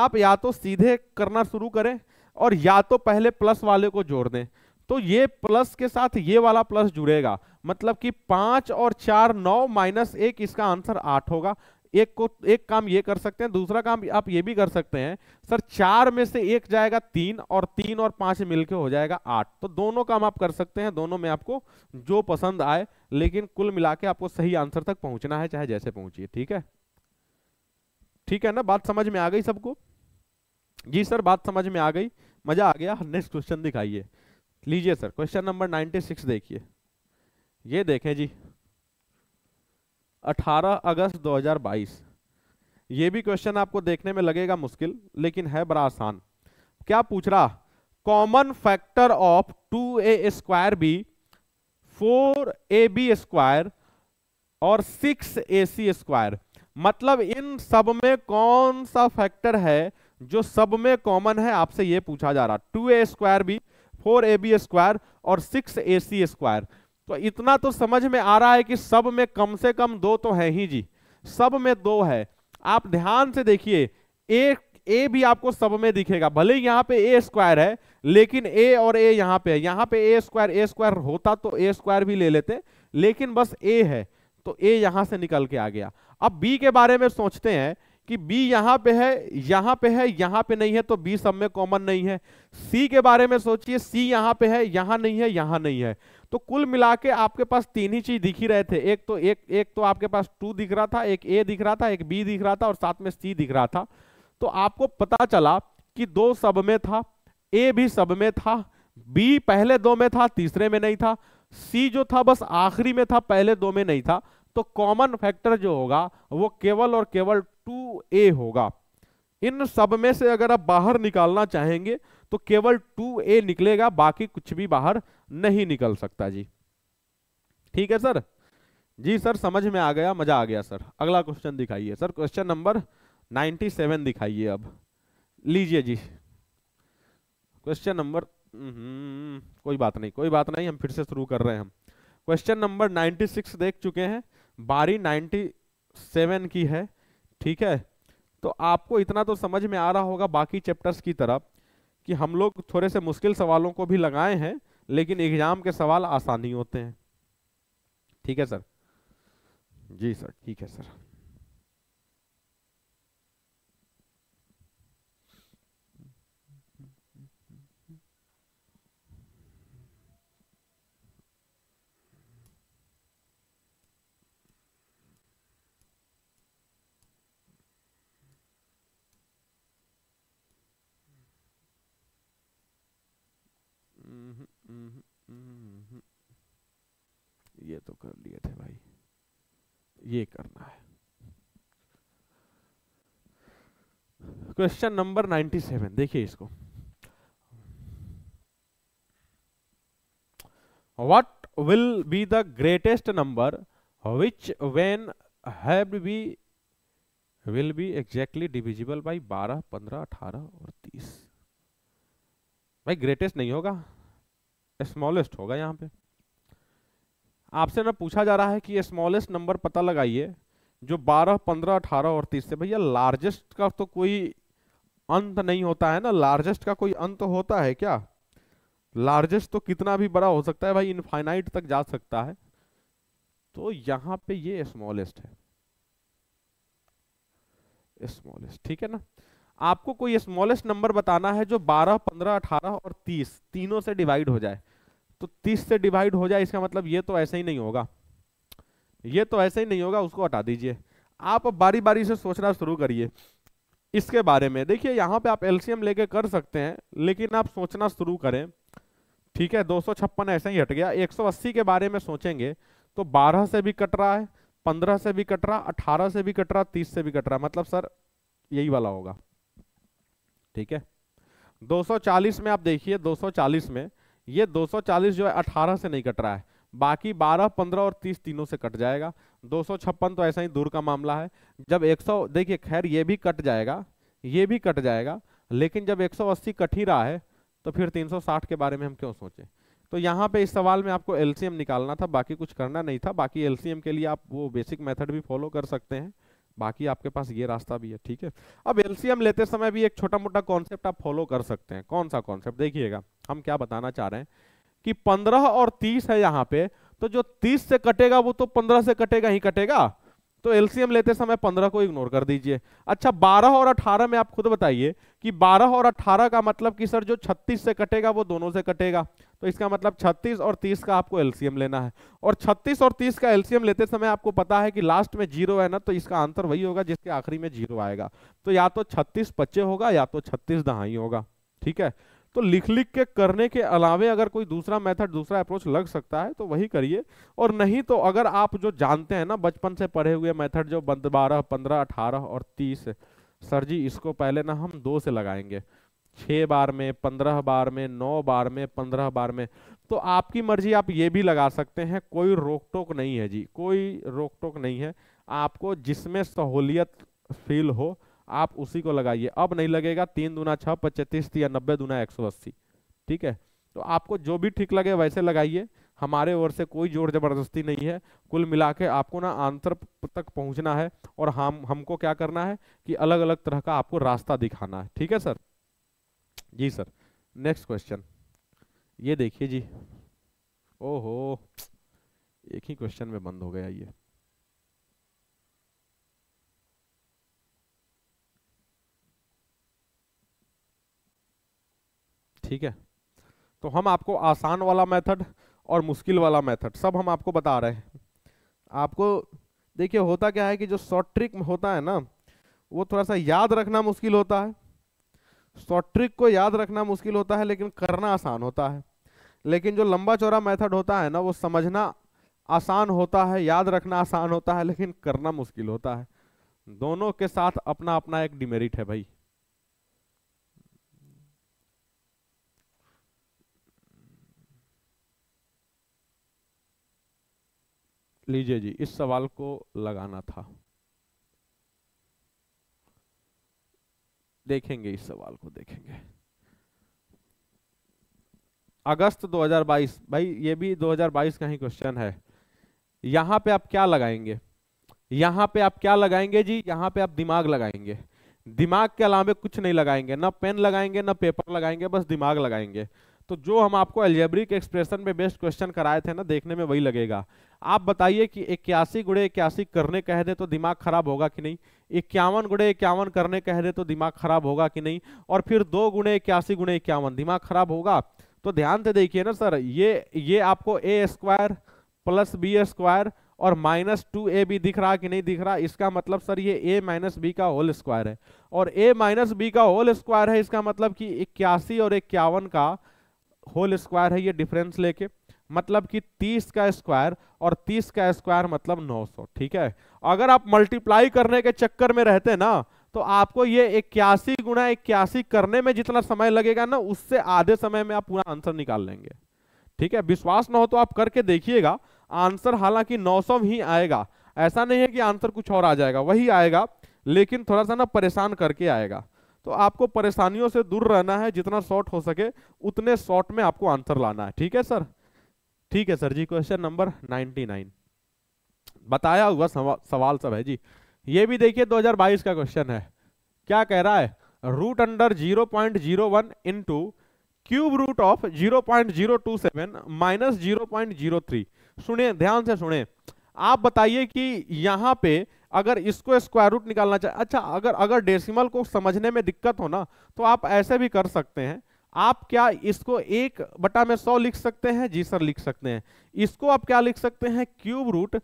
आप या तो सीधे करना शुरू करें और या तो पहले प्लस वाले को जोड़ दें तो ये प्लस के साथ ये वाला प्लस जुड़ेगा मतलब कि पांच और चार नौ माइनस एक इसका आंसर आठ होगा एक को एक काम ये कर सकते हैं दूसरा काम आप ये भी कर सकते हैं सर चार में से एक जाएगा तीन और तीन और पांच मिलके हो जाएगा आठ तो दोनों काम आप कर सकते हैं दोनों में आपको जो पसंद आए लेकिन कुल मिला के आपको सही आंसर तक पहुंचना है चाहे जैसे पहुंचिए ठीक है ठीक है ना बात समझ में आ गई सबको जी सर बात समझ में आ गई मजा आ गया नेक्स्ट क्वेश्चन दिखाइए लीजिए सर क्वेश्चन नंबर नाइनटी देखिए ये देखें जी 18 अगस्त 2022 ये भी क्वेश्चन आपको देखने में लगेगा मुश्किल लेकिन है बड़ा आसान क्या पूछ रहा common factor of two a square b four a b square और सिक्स ए सी स्क्वायर मतलब इन सब में कौन सा फैक्टर है जो सब में कॉमन है आपसे ये पूछा जा रहा two a square b four a b square और सिक्स ए सी स्क्वायर तो इतना तो समझ में आ रहा है कि सब में कम से कम दो तो है ही जी सब में दो है आप ध्यान से देखिए एक ए भी आपको सब में दिखेगा भले ही यहाँ पे ए स्क्वायर है लेकिन ए और ए यहाँ पे है यहाँ पे ए स्क्वायर ए स्क्वायर होता तो ए स्क्वायर भी ले लेते लेकिन बस ए है तो ए यहाँ से निकल के आ गया अब बी के बारे में सोचते हैं कि बी यहाँ पे है यहाँ पे है यहाँ पे नहीं है तो बी सब में कॉमन नहीं है सी के बारे में सोचिए सी यहाँ पे है यहाँ नहीं है यहाँ नहीं है तो कुल मिला के आपके पास तीन ही चीज दिख ही रहे थे एक तो एक एक तो आपके पास टू दिख रहा था एक ए दिख रहा था एक बी दिख रहा था और साथ में सी दिख रहा था तो आपको पता चला कि दो सब में था ए भी सब में था बी पहले दो में था तीसरे में नहीं था सी जो था बस आखिरी में था पहले दो में नहीं था तो कॉमन फैक्टर जो होगा वो केवल और केवल टू ए होगा इन सब में से अगर आप बाहर निकालना चाहेंगे तो केवल टू ए निकलेगा बाकी कुछ भी बाहर नहीं निकल सकता जी ठीक है सर जी सर समझ में आ गया मजा आ गया सर अगला क्वेश्चन दिखाइए सर क्वेश्चन नंबर 97 दिखाइए अब लीजिए जी क्वेश्चन हम्म, नंबर कोई बात नहीं कोई बात नहीं हम फिर से शुरू कर रहे हैं हम क्वेश्चन नंबर 96 देख चुके हैं बारी 97 की है ठीक है तो आपको इतना तो समझ में आ रहा होगा बाकी चैप्टर्स की तरफ कि हम लोग थोड़े से मुश्किल सवालों को भी लगाए हैं लेकिन एग्जाम के सवाल आसानी होते हैं ठीक है सर जी सर ठीक है सर ये करना है क्वेश्चन नंबर 97 देखिए इसको what will be the greatest number which when है will be exactly divisible by बारह पंद्रह अठारह और तीस भाई ग्रेटेस्ट नहीं होगा स्मॉलेस्ट होगा यहां पे आपसे ना पूछा जा रहा है कि स्मॉलेस्ट नंबर पता लगाइए जो 12, 15, 18 और 30 से भैया लार्जेस्ट का तो कोई अंत नहीं होता है ना लार्जेस्ट का कोई अंत होता है क्या लार्जेस्ट तो कितना भी बड़ा हो सकता है भाई इनफाइनाइट तक जा सकता है तो यहां पे ये स्मॉलेस्ट है स्मॉलेस्ट ठीक है ना आपको कोई स्मॉलेस्ट नंबर बताना है जो 12, 15, 18 और 30 तीनों से डिवाइड हो जाए तो तीस से डिवाइड हो जाए इसका मतलब ये तो ऐसे ही नहीं होगा ये तो ऐसे ही नहीं होगा उसको हटा दीजिए आप बारी बारी से सोचना शुरू करिए इसके बारे में देखिए यहाँ पे आप एलसीएम लेके कर सकते हैं लेकिन आप सोचना शुरू करें ठीक है दो ऐसे ही हट गया 180 के बारे में सोचेंगे तो 12 से भी कट रहा है 15 से भी कट रहा 18 से भी कट रहा 30 से भी कट रहा मतलब सर यही वाला होगा ठीक है 240 में आप देखिए 240 में ये 240 जो है 18 से नहीं कट रहा है बाकी 12, 15 और 30 तीनों से कट जाएगा दो तो ऐसा ही दूर का मामला है जब 100 देखिए खैर ये भी कट जाएगा ये भी कट जाएगा लेकिन जब 180 कट ही रहा है तो फिर 360 के बारे में हम क्यों सोचें तो यहाँ पे इस सवाल में आपको एल निकालना था बाकी कुछ करना नहीं था बाकी एल के लिए आप वो बेसिक मेथड भी फॉलो कर सकते हैं बाकी आपके पास ये रास्ता भी है ठीक है अब एलसीएम लेते समय भी एक छोटा मोटा कॉन्सेप्ट आप फॉलो कर सकते हैं कौन सा कॉन्सेप्ट देखिएगा हम क्या बताना चाह रहे हैं कि पंद्रह और तीस है यहाँ पे तो जो तीस से कटेगा वो तो पंद्रह से कटेगा ही कटेगा तो एलसीएम लेते समय पंद्रह को इग्नोर कर दीजिए अच्छा बारह और अठारह में आप खुद बताइए कि बारह और अठारह का मतलब कि सर जो छत्तीस से कटेगा वो दोनों से कटेगा तो इसका मतलब 36 और 30 का आपको एलसीएम लेना है और 36 और 30 का एलसीएम लेते समय आपको पता है कि लास्ट में जीरो है ना तो इसका आंसर वही होगा जिसके आखिरी में जीरो आएगा तो या तो 36 पच्चे होगा या तो 36 दहाई होगा ठीक है तो लिख लिख के करने के अलावे अगर कोई दूसरा मेथड दूसरा अप्रोच लग सकता है तो वही करिए और नहीं तो अगर आप जो जानते हैं ना बचपन से पढ़े हुए मेथड जो बंद बारह पंद्रह अठारह और तीस सर जी इसको पहले ना हम दो से लगाएंगे छः बार में पंद्रह बार में नौ बार में पंद्रह बार में तो आपकी मर्जी आप ये भी लगा सकते हैं कोई रोक टोक नहीं है जी कोई रोक टोक नहीं है आपको जिसमें सहूलियत फील हो आप उसी को लगाइए अब नहीं लगेगा तीन दुना छः पचतीस या नब्बे दुना एक सौ अस्सी ठीक है तो आपको जो भी ठीक लगे वैसे लगाइए हमारे ओर से कोई जोर जबरदस्ती नहीं है कुल मिला के आपको ना आंसर तक पहुंचना है और हम हमको क्या करना है कि अलग अलग तरह का आपको रास्ता दिखाना है ठीक है सर जी सर नेक्स्ट क्वेश्चन ये देखिए जी ओहो एक ही क्वेश्चन में बंद हो गया ये ठीक है तो हम आपको आसान वाला मेथड और मुश्किल वाला मेथड सब हम आपको बता रहे हैं आपको देखिए होता क्या है कि जो शॉर्ट ट्रिक होता है ना वो थोड़ा सा याद रखना मुश्किल होता है शॉर्ट ट्रिक को याद रखना मुश्किल होता है लेकिन करना आसान होता है लेकिन जो लंबा चौड़ा मेथड होता है ना वो समझना आसान होता है याद रखना आसान होता है लेकिन करना मुश्किल होता है दोनों के साथ अपना अपना एक डिमेरिट है भाई लीजिए जी इस सवाल को लगाना था देखेंगे इस सवाल को देखेंगे अगस्त 2022 भाई ये भी 2022 का ही क्वेश्चन है यहाँ पे आप क्या लगाएंगे यहाँ पे आप क्या लगाएंगे जी यहाँ पे आप दिमाग लगाएंगे दिमाग के अलावा कुछ नहीं लगाएंगे ना पेन लगाएंगे ना पेपर लगाएंगे बस दिमाग लगाएंगे तो जो हम आपको एलियब्रिक एक्सप्रेशन पे बेस्ट क्वेश्चन कराए थे ना देखने में वही लगेगा आप बताइए कि इक्यासी गुड़े इक्यासी करने कह दे तो दिमाग खराब होगा कि नहीं इक्यावन गुड़े इक्यावन करने कह दे तो दिमाग खराब होगा कि नहीं और फिर दो गुणे इक्यासी गुणे इक्यावन दिमाग खराब होगा तो ध्यान से देखिए ना सर ये ये आपको a square plus b square और माइनस टू ए बी दिख रहा कि नहीं दिख रहा इसका मतलब सर ये ए माइनस बी का होल स्क्वायर है और ए माइनस बी का होल स्क्वायर है इसका मतलब कि इक्यासी और इक्यावन का होल स्क्वायर है ये डिफरेंस लेके मतलब कि 30 का स्क्वायर और 30 का स्क्वायर मतलब 900 ठीक है अगर आप मल्टीप्लाई करने के चक्कर में रहते ना तो आपको ये इक्यासी गुणा इक्यासी करने में जितना समय लगेगा ना उससे आधे समय में आप पूरा आंसर निकाल लेंगे ठीक है विश्वास ना हो तो आप करके देखिएगा आंसर हालांकि 900 ही आएगा ऐसा नहीं है कि आंसर कुछ और आ जाएगा वही आएगा लेकिन थोड़ा सा ना परेशान करके आएगा तो आपको परेशानियों से दूर रहना है जितना शॉर्ट हो सके उतने शॉर्ट में आपको आंसर लाना है ठीक है सर ठीक है सर जी क्वेश्चन नंबर 99 बताया हुआ सवा, सवाल सब है जी ये भी देखिए 2022 का क्वेश्चन है क्या कह रहा है root under zero point zero one into cube root of zero point zero two seven minus zero point zero three सुने ध्यान से सुने आप बताइए कि यहाँ पे अगर इसको स्क्वायर रूट निकालना चाहे अच्छा अगर अगर डेसिमल को समझने में दिक्कत हो ना तो आप ऐसे भी कर सकते हैं आप क्या इसको एक बटा में सौ लिख सकते हैं जी सर लिख सकते हैं इसको आप क्या लिख सकते हैं क्यूब रूट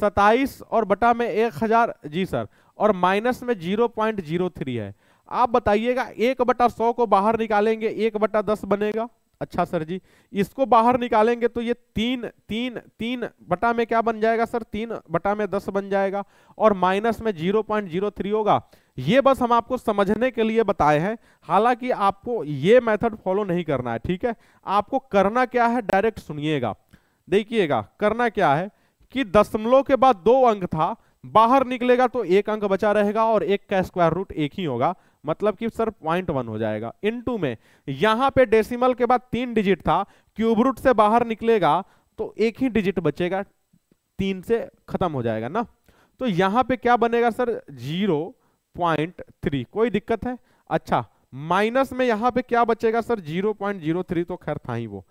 सताइस और बटा में एक हजार जी सर और माइनस में जीरो पॉइंट जीरो थ्री है आप बताइएगा एक बटा सौ को बाहर निकालेंगे एक बटा दस बनेगा अच्छा सर जी इसको बाहर निकालेंगे तो ये तीन तीन तीन बटा में क्या बन जाएगा सर तीन बटा में दस बन जाएगा और माइनस में जीरो पॉइंट जीरो थ्री होगा ये बस हम आपको समझने के लिए बताए हैं हालांकि आपको ये मेथड फॉलो नहीं करना है ठीक है आपको करना क्या है डायरेक्ट सुनिएगा देखिएगा करना क्या है कि दशमलव के बाद दो अंक था बाहर निकलेगा तो एक अंक बचा रहेगा और एक का स्क्वायर रूट एक ही होगा मतलब कि सर पॉइंट वन हो जाएगा इनटू में यहां पे डेसिमल के बाद तीन डिजिट था क्यूब रूट से बाहर निकलेगा तो एक ही डिजिट बचेगा तीन से खत्म हो जाएगा ना तो यहां पे क्या बनेगा सर जीरो पॉइंट थ्री कोई दिक्कत है अच्छा माइनस में यहां पे क्या बचेगा sir zero point zero three तो खैर था ही वो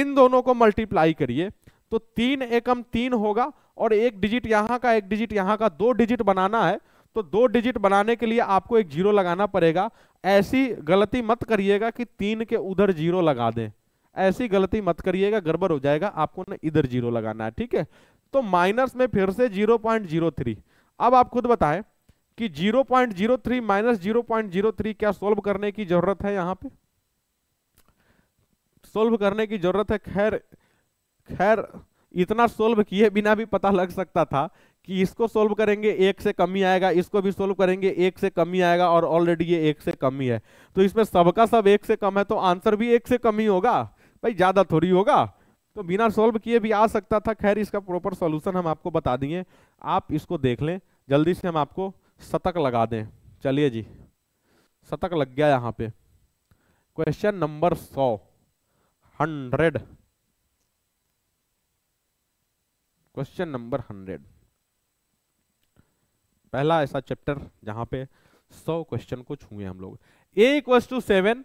इन दोनों को मल्टीप्लाई करिए तो तीन एकम तीन होगा और एक डिजिट यहां का एक डिजिट यहां का दो डिजिट बनाना है तो दो डिजिट बनाने के लिए आपको एक जीरो लगाना पड़ेगा ऐसी गलती मत करिएगा कि तीन के उधर जीरो लगा दें ऐसी गलती मत करिएगा गड़बड़ हो जाएगा आपको ना इधर जीरो लगाना है ठीक है तो माइनस में फिर से जीरो पॉइंट जीरो थ्री अब आप खुद बताएं कि zero point zero three minus zero point zero three क्या सोल्व करने की जरूरत है यहां पे सोल्व करने की जरूरत है खैर खैर इतना सोल्व किए बिना भी पता लग सकता था कि इसको सोल्व करेंगे एक से कमी आएगा इसको भी सोल्व करेंगे एक से कमी आएगा और ऑलरेडी ये एक से कमी है तो इसमें सबका सब एक से कम है तो आंसर भी एक से कम ही होगा भाई ज्यादा थोड़ी होगा तो बिना सोल्व किए भी आ सकता था खैर इसका प्रॉपर सोल्यूशन हम आपको बता दिए आप इसको देख लें जल्दी से हम आपको शतक लगा दें चलिए जी शतक लग गया यहाँ पे क्वेश्चन नंबर सौ हंड्रेड क्वेश्चन नंबर हंड्रेड पहला ऐसा चैप्टर जहां पे सौ क्वेश्चन को छुए हम लोग a equals to seven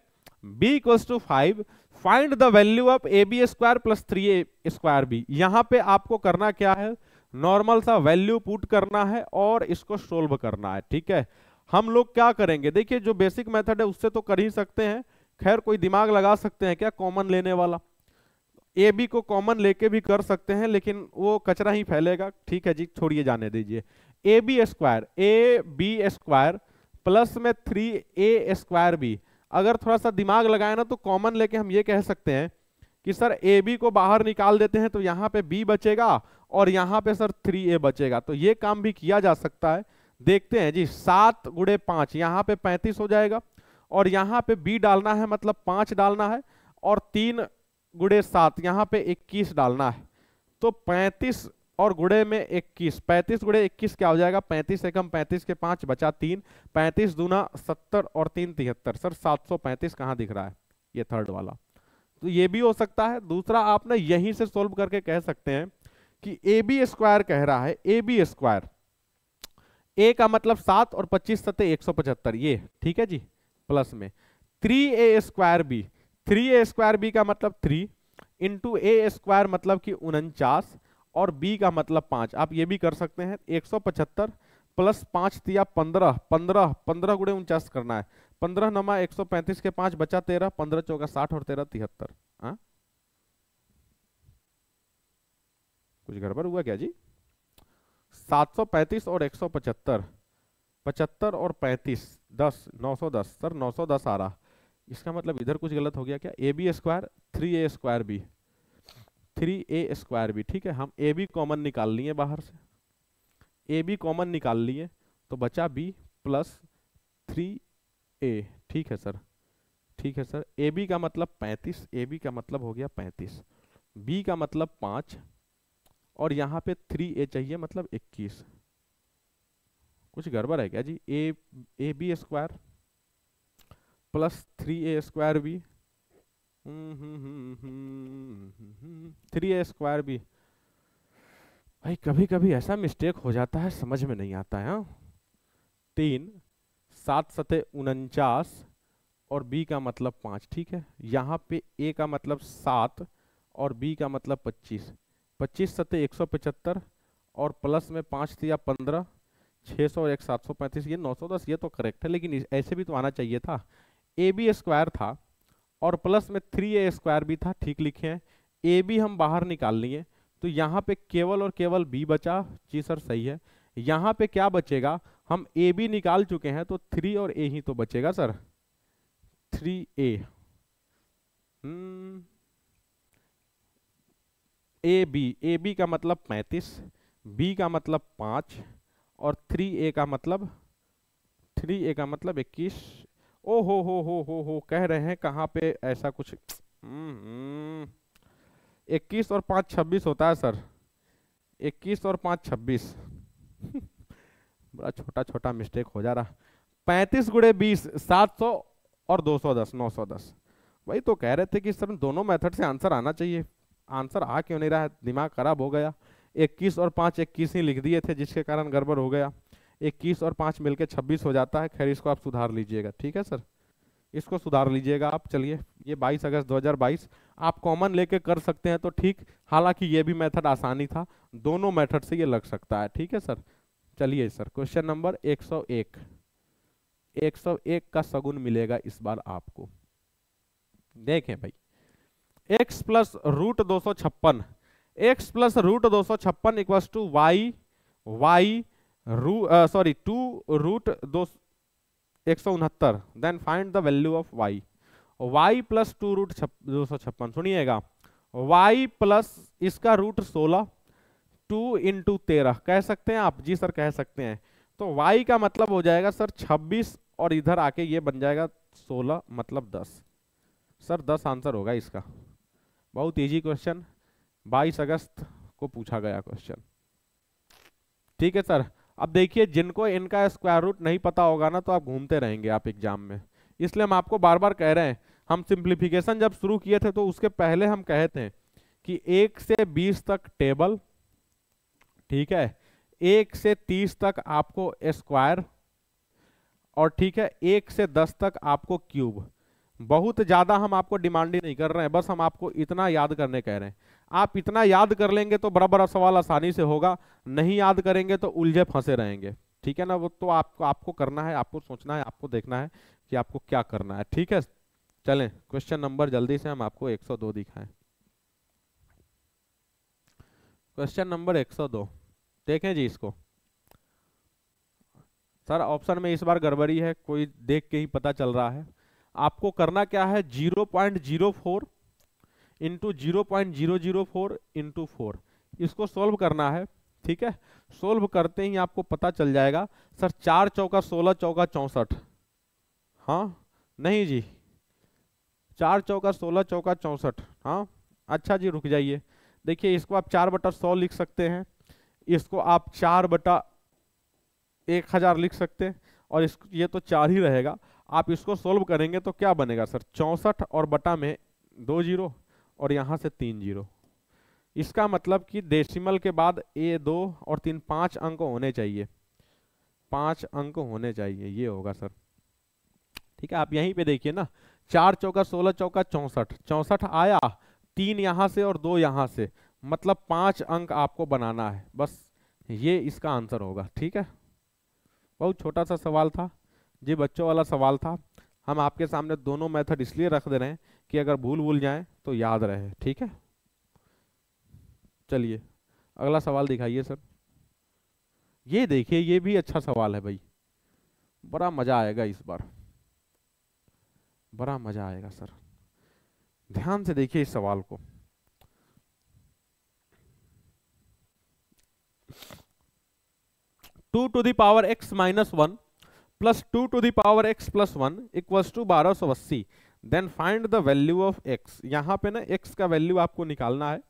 b equals to five find the value of a b square plus three a square b यहाँ पे आपको करना क्या है नॉर्मल सा वैल्यू पुट करना है और इसको सोल्व करना है ठीक है हम लोग क्या करेंगे देखिए जो बेसिक मेथड है उससे तो कर ही सकते हैं खैर कोई दिमाग लगा सकते हैं क्या कॉमन लेने वाला ए बी को कॉमन लेके भी कर सकते हैं लेकिन वो कचरा ही फैलेगा ठीक है जी छोड़िए जाने दीजिए a b square a b square plus में थ्री ए स्क्वायर बी अगर थोड़ा सा दिमाग लगाए ना तो कॉमन लेके हम ये कह सकते हैं कि सर ए बी को बाहर निकाल देते हैं तो यहाँ पे बी बचेगा और यहाँ पे सर थ्री ए बचेगा तो ये काम भी किया जा सकता है देखते हैं जी सात गुड़े पाँच यहाँ पे पैंतीस हो जाएगा और यहाँ पे बी डालना है मतलब पाँच डालना है और तीन गुड़े सात यहाँ पे इक्कीस डालना है तो पैंतीस और गुड़े में इक्कीस पैंतीस गुड़े इक्कीस क्या हो जाएगा पैंतीस एकम पैंतीस के पाँच बचा तीन पैंतीस दूना सत्तर और तीन तिहत्तर सर सात सौ पैंतीस कहाँ दिख रहा है ये थर्ड वाला तो ये भी हो सकता है दूसरा आपने यहीं से सोल्व करके कह सकते हैं कि ए बी स्क्वायर कह रहा है ए बी स्क्वायर ए का मतलब सात और पच्चीस सत्य एक सौ पचहत्तर ये ठीक है जी प्लस में three a square b three a square b का मतलब थ्री इंटू ए स्क्वायर मतलब कि उनचास और बी का मतलब पाँच आप ये भी कर सकते हैं एक सौ पचहत्तर प्लस पाँच दिया पंद्रह पंद्रह पंद्रह गुड़े उनचास करना है पंद्रह नमा एक सौ पैंतीस के पाँच बचा तेरह पंद्रह चौका साठ और तेरह तिहत्तर हाँ कुछ गड़बड़ हुआ क्या जी सात सौ पैंतीस और एक सौ पचहत्तर पचहत्तर और पैंतीस दस नौ सौ दस सर नौ सौ दस आ रहा इसका मतलब इधर कुछ गलत हो गया क्या a b square three a square b three a square b ठीक है हम ए बी कॉमन निकाल लिए बाहर से ए बी कॉमन निकाल लिए तो बचा बी प्लस थ्री ए ठीक है सर ठीक है सर ए बी का मतलब पैंतीस ए बी का मतलब हो गया पैंतीस बी का मतलब पाँच और यहाँ पे थ्री ए चाहिए मतलब इक्कीस कुछ गड़बड़ है क्या जी a a b square plus three a square b three a square b भाई कभी कभी ऐसा मिस्टेक हो जाता है समझ में नहीं आता है हाँ। तीन सात सतह उनचास और बी का मतलब पाँच ठीक है यहाँ पे ए का मतलब सात और बी का मतलब पच्चीस पच्चीस सतह एक सौ पचहत्तर और प्लस में पाँच थी या पंद्रह छः सौ एक सात सौ पैंतीस ये नौ सौ दस ये तो करेक्ट है लेकिन ऐसे भी तो आना चाहिए था ए बी स्क्वायर था और प्लस में थ्री ए स्क्वायर भी था ठीक लिखे हैं ए बी हम बाहर निकाल लिए तो यहाँ पे केवल और केवल बी बचा जी सर सही है यहाँ पे क्या बचेगा हम ए बी निकाल चुके हैं तो थ्री और ए ही तो बचेगा sir three a a b a b का मतलब पैंतीस बी का मतलब पाँच और थ्री ए का मतलब थ्री ए का मतलब इक्कीस ओ हो हो हो हो हो कह रहे हैं कहाँ पे ऐसा कुछ हम्म, इक्कीस और पाँच छब्बीस होता है सर इक्कीस और पाँच छब्बीस बड़ा छोटा छोटा मिस्टेक हो जा रहा पैंतीस गुड़े बीस सात सौ और दो सौ दस नौ सौ दस वही तो कह रहे थे कि सर दोनों मेथड से आंसर आना चाहिए आंसर आ क्यों नहीं रहा दिमाग खराब हो गया इक्कीस और पाँच इक्कीस ही लिख दिए थे जिसके कारण गड़बड़ हो गया इक्कीस और पाँच मिलकर छब्बीस हो जाता है खैर इसको आप सुधार लीजिएगा ठीक है सर इसको सुधार लीजिएगा आप चलिए ये 22 अगस्त 2022 आप कॉमन लेके कर सकते हैं तो ठीक हालांकि ये भी मेथड आसानी था दोनों मेथड से ये लग सकता है ठीक है सर चलिए सर क्वेश्चन नंबर 101 101 का सगुन मिलेगा इस बार आपको देखें भाई x प्लस रूट दो सौ छप्पन एक्स प्लस रूट दो सौ छप्पन इक्वस टू वाई वाई रू सॉरी टू रूट दो एक सौ उनहत्तर then find the value of y y plus two root दो सौ छप्पन सुनिएगा वाई प्लस इसका रूट सोलह टू इंटू तेरह कह सकते हैं आप जी सर कह सकते हैं तो वाई का मतलब हो जाएगा सर छब्बीस और इधर आके ये बन जाएगा सोलह मतलब दस सर दस आंसर होगा इसका बहुत ईजी क्वेश्चन बाईस अगस्त को पूछा गया क्वेश्चन ठीक है सर अब देखिए जिनको इनका स्क्वायर रूट नहीं पता होगा ना तो आप घूमते रहेंगे आप एग्जाम में इसलिए हम आपको बार बार कह रहे हैं हम सिंप्लीफिकेशन जब शुरू किए थे तो उसके पहले हम कहे थे कि एक से बीस तक टेबल ठीक है एक से तीस तक आपको स्क्वायर और ठीक है एक से दस तक आपको क्यूब बहुत ज़्यादा हम आपको डिमांड ही नहीं कर रहे हैं बस हम आपको इतना याद करने कह रहे हैं आप इतना याद कर लेंगे तो बराबर सवाल आसानी से होगा नहीं याद करेंगे तो उलझे फंसे रहेंगे ठीक है ना वो तो आपको आपको करना है आपको सोचना है आपको देखना है कि आपको क्या करना है ठीक है चलें क्वेश्चन नंबर जल्दी से हम आपको 102 दिखाएं क्वेश्चन नंबर 102 देखें जी इसको सर ऑप्शन में इस बार गड़बड़ी है कोई देख के ही पता चल रहा है आपको करना क्या है zero point zero four into zero point zero zero four into four इसको सोल्व करना है ठीक है सोल्व करते ही आपको पता चल जाएगा सर चार चौका सोलह चौका चौंसठ हाँ नहीं जी चार चौका सोलह चौका चौंसठ हाँ अच्छा जी रुक जाइए देखिए इसको आप चार बटा सौ लिख सकते हैं इसको आप चार बटा एक हज़ार लिख सकते हैं और इस ये तो चार ही रहेगा आप इसको सोल्व करेंगे तो क्या बनेगा सर चौंसठ और बटा में दो जीरो और यहाँ से तीन जीरो इसका मतलब कि डेसिमल के बाद ए दो और तीन पाँच अंक होने चाहिए पाँच अंक होने चाहिए ये होगा सर ठीक है आप यहीं पे देखिए ना चार चौका सोलह चौका चौंसठ चौंसठ आया तीन यहाँ से और दो यहाँ से मतलब पाँच अंक आपको बनाना है बस ये इसका आंसर होगा ठीक है बहुत छोटा सा सवाल था जी बच्चों वाला सवाल था हम आपके सामने दोनों मेथड इसलिए रख दे रहे हैं कि अगर भूल भूल जाए तो याद रहे ठीक है चलिए अगला सवाल दिखाइए सर ये देखिए ये भी अच्छा सवाल है भाई बड़ा मज़ा आएगा इस बार बड़ा मज़ा आएगा सर ध्यान से देखिए इस सवाल को two to the power x minus one plus two to the power x plus one equals to बारह सौ अस्सी then find the value of x यहाँ पे ना एक्स का वैल्यू आपको निकालना है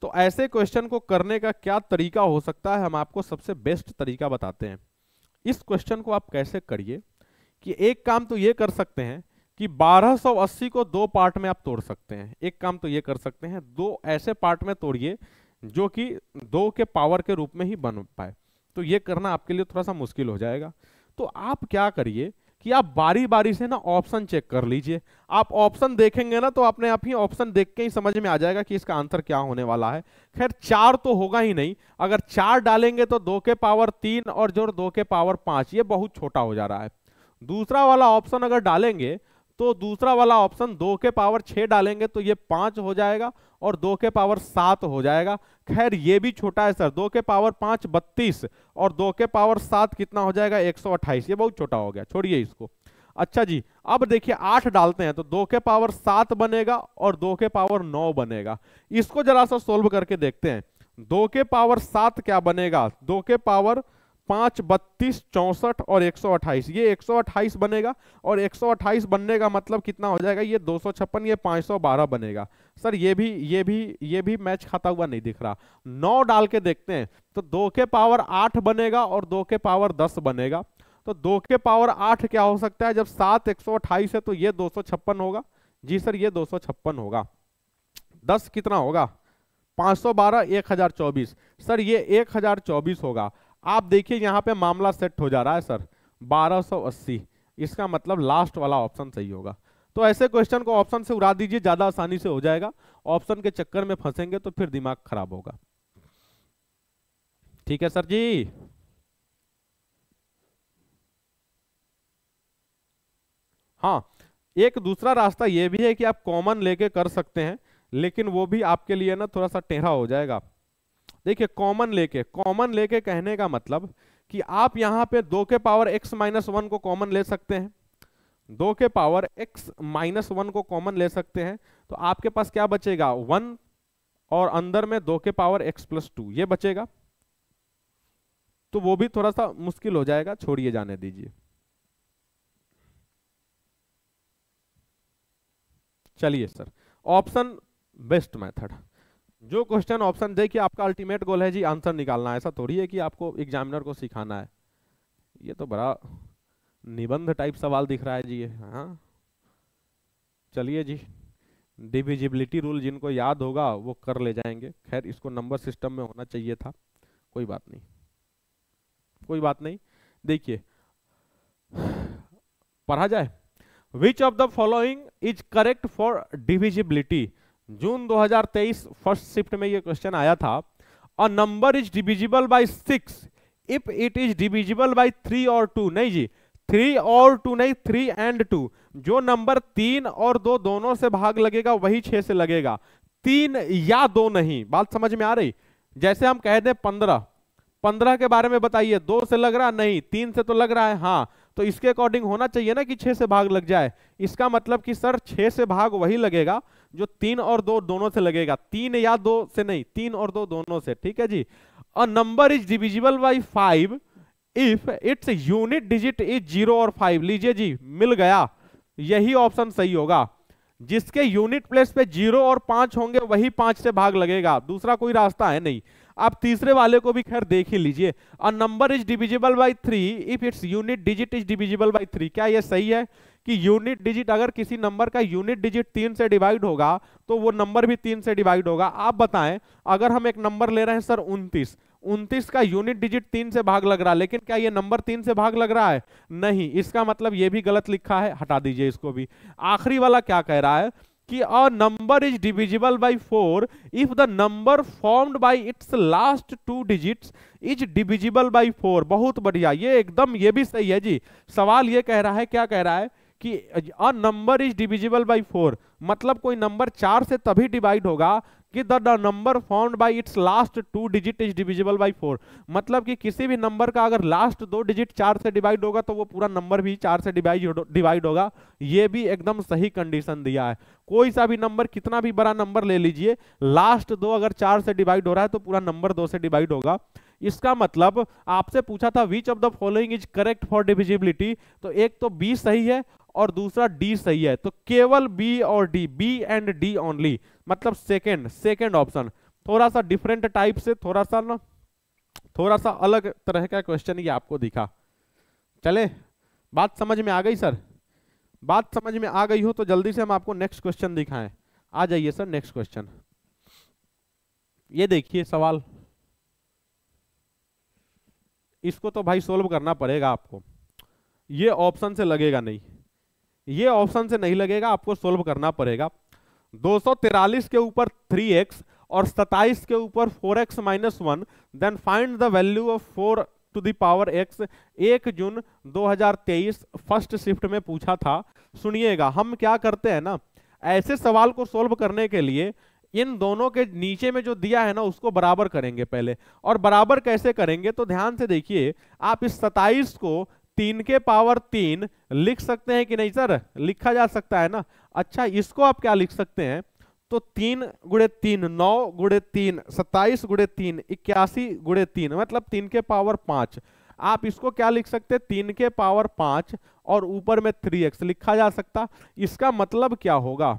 तो ऐसे क्वेश्चन को करने का क्या तरीका हो सकता है हम आपको सबसे बेस्ट तरीका बताते हैं इस क्वेश्चन को आप कैसे करिए कि एक काम तो ये कर सकते हैं कि 1280 को दो पार्ट में आप तोड़ सकते हैं एक काम तो ये कर सकते हैं दो ऐसे पार्ट में तोड़िए जो कि दो के पावर के रूप में ही बन पाए तो ये करना आपके लिए थोड़ा सा मुश्किल हो जाएगा तो आप क्या करिए कि आप बारी बारी से ना ऑप्शन चेक कर लीजिए आप ऑप्शन देखेंगे ना तो अपने आप ही ऑप्शन देख के ही समझ में आ जाएगा कि इसका आंसर क्या होने वाला है खैर चार तो होगा ही नहीं अगर चार डालेंगे तो दो के पावर तीन और जो दो के पावर पांच ये बहुत छोटा हो जा रहा है दूसरा वाला ऑप्शन अगर डालेंगे तो दूसरा वाला ऑप्शन दो के पावर छह डालेंगे तो ये पांच हो जाएगा और दो के पावर सात हो जाएगा खैर ये भी छोटा है सर दो के पावर पाँच बत्तीस और दो के पावर सात कितना हो जाएगा एक सौ अट्ठाईस ये बहुत छोटा हो गया छोड़िए इसको अच्छा जी अब देखिए आठ डालते हैं तो दो के पावर सात बनेगा और दो के पावर नौ बनेगा इसको जरा सा सोल्व करके देखते हैं दो के पावर सात क्या बनेगा दो के पावर पांच बत्तीस चौसठ और अट्ठाईस ये अट्ठाईस बनेगा और एक सौ अट्ठाईस बनने का मतलब कितना हो जाएगा ये दो ये बारह बनेगा सर ये भी ये भी ये भी मैच खाता हुआ नहीं दिख रहा नौ डाल के देखते हैं तो दो के पावर आठ बनेगा और दो के पावर दस बनेगा तो दो के पावर आठ क्या हो सकता है जब सात एक सौ है तो ये दो सौ छप्पन होगा जी सर ये दो सौ छप्पन होगा दस कितना होगा पांच सौ बारह एक हजार चौबीस सर ये चौबीस होगा आप देखिए यहाँ पे मामला सेट हो जा रहा है सर 1280 इसका मतलब लास्ट वाला ऑप्शन सही होगा तो ऐसे क्वेश्चन को ऑप्शन से उड़ा दीजिए ज्यादा आसानी से हो जाएगा ऑप्शन के चक्कर में फंसेंगे तो फिर दिमाग खराब होगा ठीक है सर जी हाँ एक दूसरा रास्ता यह भी है कि आप कॉमन लेके कर सकते हैं लेकिन वो भी आपके लिए ना थोड़ा सा टेढ़ा हो जाएगा देखिए कॉमन लेके कॉमन लेके कहने का मतलब कि आप यहां पे दो के पावर एक्स माइनस वन को कॉमन ले सकते हैं दो के पावर एक्स माइनस वन को कॉमन ले सकते हैं तो आपके पास क्या बचेगा वन और अंदर में दो के पावर एक्स प्लस टू ये बचेगा तो वो भी थोड़ा सा मुश्किल हो जाएगा छोड़िए जाने दीजिए चलिए सर ऑप्शन बेस्ट मेथड जो क्वेश्चन ऑप्शन दे कि आपका अल्टीमेट गोल है जी आंसर निकालना ऐसा थोड़ी है कि आपको एग्जामिनर को सिखाना है ये तो बड़ा निबंध टाइप सवाल दिख रहा है जी हाँ चलिए जी डिविजिबिलिटी रूल जिनको याद होगा वो कर ले जाएंगे खैर इसको नंबर सिस्टम में होना चाहिए था कोई बात नहीं कोई बात नहीं देखिए पढ़ा जाए which of the following is correct for divisibility जून 2023 फर्स्ट शिफ्ट में ये क्वेश्चन आया था a number is divisible by six if it is divisible by three और टू नहीं जी थ्री और टू नहीं थ्री एंड टू जो नंबर तीन और दो दोनों से भाग लगेगा वही छह से लगेगा तीन या दो नहीं बात समझ में आ रही जैसे हम कह दें पंद्रह पंद्रह के बारे में बताइए दो से लग रहा नहीं तीन से तो लग रहा है हाँ तो इसके अकॉर्डिंग होना चाहिए ना कि छह से भाग लग जाए इसका मतलब कि सर छह से भाग वही लगेगा जो तीन और दो दोनों से लगेगा तीन या दो से नहीं तीन और दो दोनों से ठीक है जी a number is divisible by five if its unit digit is zero और फाइव लीजिए जी मिल गया यही ऑप्शन सही होगा जिसके यूनिट प्लेस पे जीरो और पांच होंगे वही पांच से भाग लगेगा दूसरा कोई रास्ता है नहीं आप तीसरे वाले को भी खैर देख ही लीजिए a number is divisible by three if its unit digit is divisible by three क्या यह सही है कि यूनिट डिजिट अगर किसी नंबर का यूनिट डिजिट तीन से डिवाइड होगा तो वो नंबर भी तीन से डिवाइड होगा आप बताएं अगर हम एक नंबर ले रहे हैं सर उनतीस उनतीस का यूनिट डिजिट तीन से भाग लग रहा है लेकिन क्या ये नंबर तीन से भाग लग रहा है नहीं इसका मतलब ये भी गलत लिखा है हटा दीजिए इसको भी आखिरी वाला क्या कह रहा है कि a number is divisible by four if the number formed by its last two digits is divisible by four बहुत बढ़िया ये एकदम ये भी सही है जी सवाल ये कह रहा है क्या कह रहा है कि a number is divisible by four मतलब कोई नंबर चार से तभी डिवाइड होगा कि the number found by its last two digit is divisible by four मतलब कि किसी भी नंबर का अगर लास्ट दो डिजिट चार से डिवाइड होगा तो वो पूरा नंबर भी चार से डिवाइड डिवाइड होगा ये भी एकदम सही कंडीशन दिया है कोई सा भी नंबर कितना भी बड़ा नंबर ले लीजिए लास्ट दो अगर चार से डिवाइड हो रहा है तो पूरा नंबर दो से डिवाइड होगा इसका मतलब आपसे पूछा था which of the following is correct for divisibility तो एक तो बी सही है और दूसरा डी सही है तो केवल बी और D B and D only मतलब सेकेंड सेकेंड ऑप्शन थोड़ा सा डिफरेंट टाइप से थोड़ा सा ना थोड़ा सा अलग तरह का क्वेश्चन ये आपको दिखा चले बात समझ में आ गई सर बात समझ में आ गई हो तो जल्दी से हम आपको नेक्स्ट क्वेश्चन दिखाएं आ जाइए सर नेक्स्ट क्वेश्चन ये देखिए सवाल इसको तो भाई सोल्व करना पड़ेगा आपको ये ऑप्शन से लगेगा नहीं ये ऑप्शन से नहीं लगेगा आपको सोल्व करना पड़ेगा दो के ऊपर थ्री और 27 के ऊपर 4x x minus one then find the value of 4 to the power x एक जून 2023 फर्स्ट शिफ्ट में पूछा था सुनिएगा हम क्या करते हैं ना ऐसे सवाल को सोल्व करने के लिए इन दोनों के नीचे में जो दिया है ना उसको बराबर करेंगे पहले और बराबर कैसे करेंगे तो ध्यान से देखिए आप इस 27 को तीन के पावर तीन लिख सकते हैं कि नहीं सर लिखा जा सकता है ना अच्छा इसको आप क्या लिख सकते हैं तो तीन गुड़े तीन नौ गुड़े तीन सत्ताईस गुड़े तीन इक्यासी गुड़े तीन मतलब तीन के पावर पांच आप इसको क्या लिख सकते हैं तीन के पावर पांच और ऊपर में थ्री एक्स लिखा जा सकता इसका मतलब क्या होगा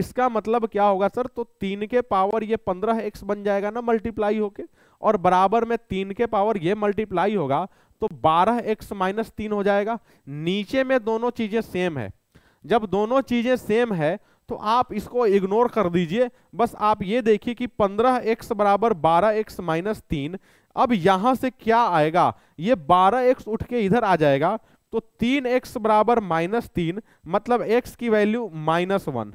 इसका मतलब क्या होगा सर तो तीन के पावर ये पंद्रह एक्स बन जाएगा ना मल्टीप्लाई होके और बराबर में तीन के पावर ये मल्टीप्लाई होगा तो बारह एक्स माइनस तीन हो जाएगा नीचे में दोनों चीजें सेम है जब दोनों चीजें सेम है तो आप इसको इग्नोर कर दीजिए बस आप ये देखिए कि पंद्रह एक्स बराबर बारह एक्स माइनस तीन अब यहां से क्या आएगा ये बारह एक्स उठ के इधर आ जाएगा तो तीन एक्स बराबर माइनस तीन मतलब एक्स की वैल्यू माइनस वन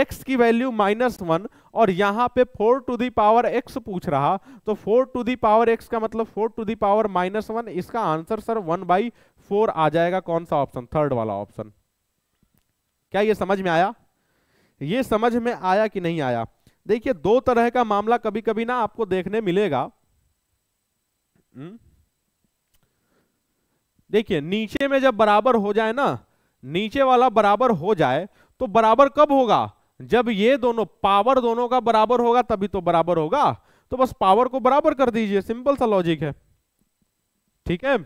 x की वैल्यू माइनस वन और यहाँ पे four to the power x पूछ रहा तो four to the power x का मतलब four to the power minus one इसका answer sir one by four आ जाएगा कौन सा ऑप्शन थर्ड वाला ऑप्शन क्या ये समझ में आया ये समझ में आया कि नहीं आया देखिए दो तरह का मामला कभी कभी ना आपको देखने मिलेगा हम्म। देखिए नीचे में जब बराबर हो जाए ना नीचे वाला बराबर हो जाए तो बराबर कब होगा जब ये दोनों पावर दोनों का बराबर होगा तभी तो बराबर होगा तो बस पावर को बराबर कर दीजिए सिंपल सा लॉजिक है ठीक है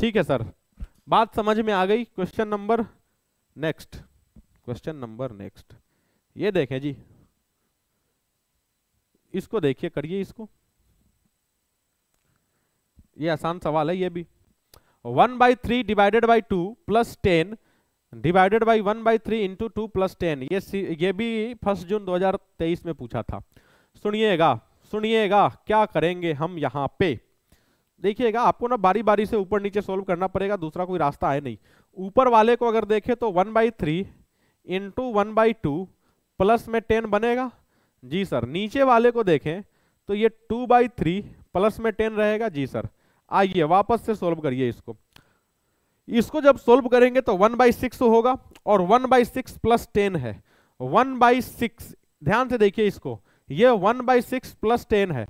ठीक है सर बात समझ में आ गई question number next question number next ये देखें जी इसको देखिए करिए इसको ये आसान सवाल है ये भी one by three divided by two plus ten divided by one by three into two plus ten ये ये भी फर्स्ट जून 2023 में पूछा था सुनिएगा सुनिएगा क्या करेंगे हम यहाँ पे देखिएगा आपको ना बारी बारी से ऊपर नीचे सोल्व करना पड़ेगा दूसरा कोई रास्ता है नहीं ऊपर वाले को अगर देखें तो one by three into one by two plus में टेन बनेगा जी सर नीचे वाले को देखें तो ये टू बाई थ्री प्लस में टेन रहेगा जी सर आइए वापस से सोल्व करिए इसको इसको जब सोल्व करेंगे तो वन बाई सिक्स होगा और one by six plus ten है वन बाई सिक्स ध्यान से देखिए इसको ये one by six plus ten है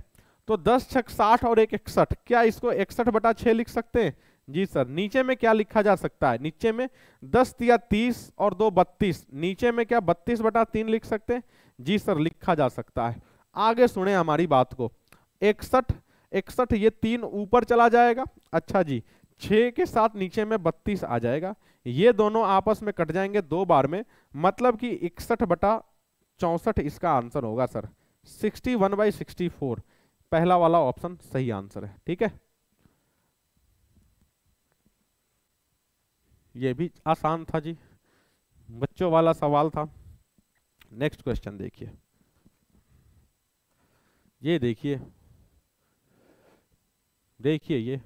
तो दस छक साठ और एक इकसठ क्या इसको इकसठ बटा छः लिख सकते हैं जी सर नीचे में क्या लिखा जा सकता है नीचे में दस या तीस और दो बत्तीस नीचे में क्या बत्तीस बटा तीन लिख सकते हैं जी सर लिखा जा सकता है आगे सुने हमारी बात को इकसठ इकसठ ये तीन ऊपर चला जाएगा अच्छा जी छ के साथ नीचे में बत्तीस आ जाएगा ये दोनों आपस में कट जाएंगे दो बार में मतलब कि इकसठ बटा चौसठ इसका आंसर होगा sir sixty one by sixty four पहला वाला ऑप्शन सही आंसर है ठीक है ये भी आसान था जी बच्चों वाला सवाल था नेक्स्ट क्वेश्चन देखिए ये देखिए देखिए ये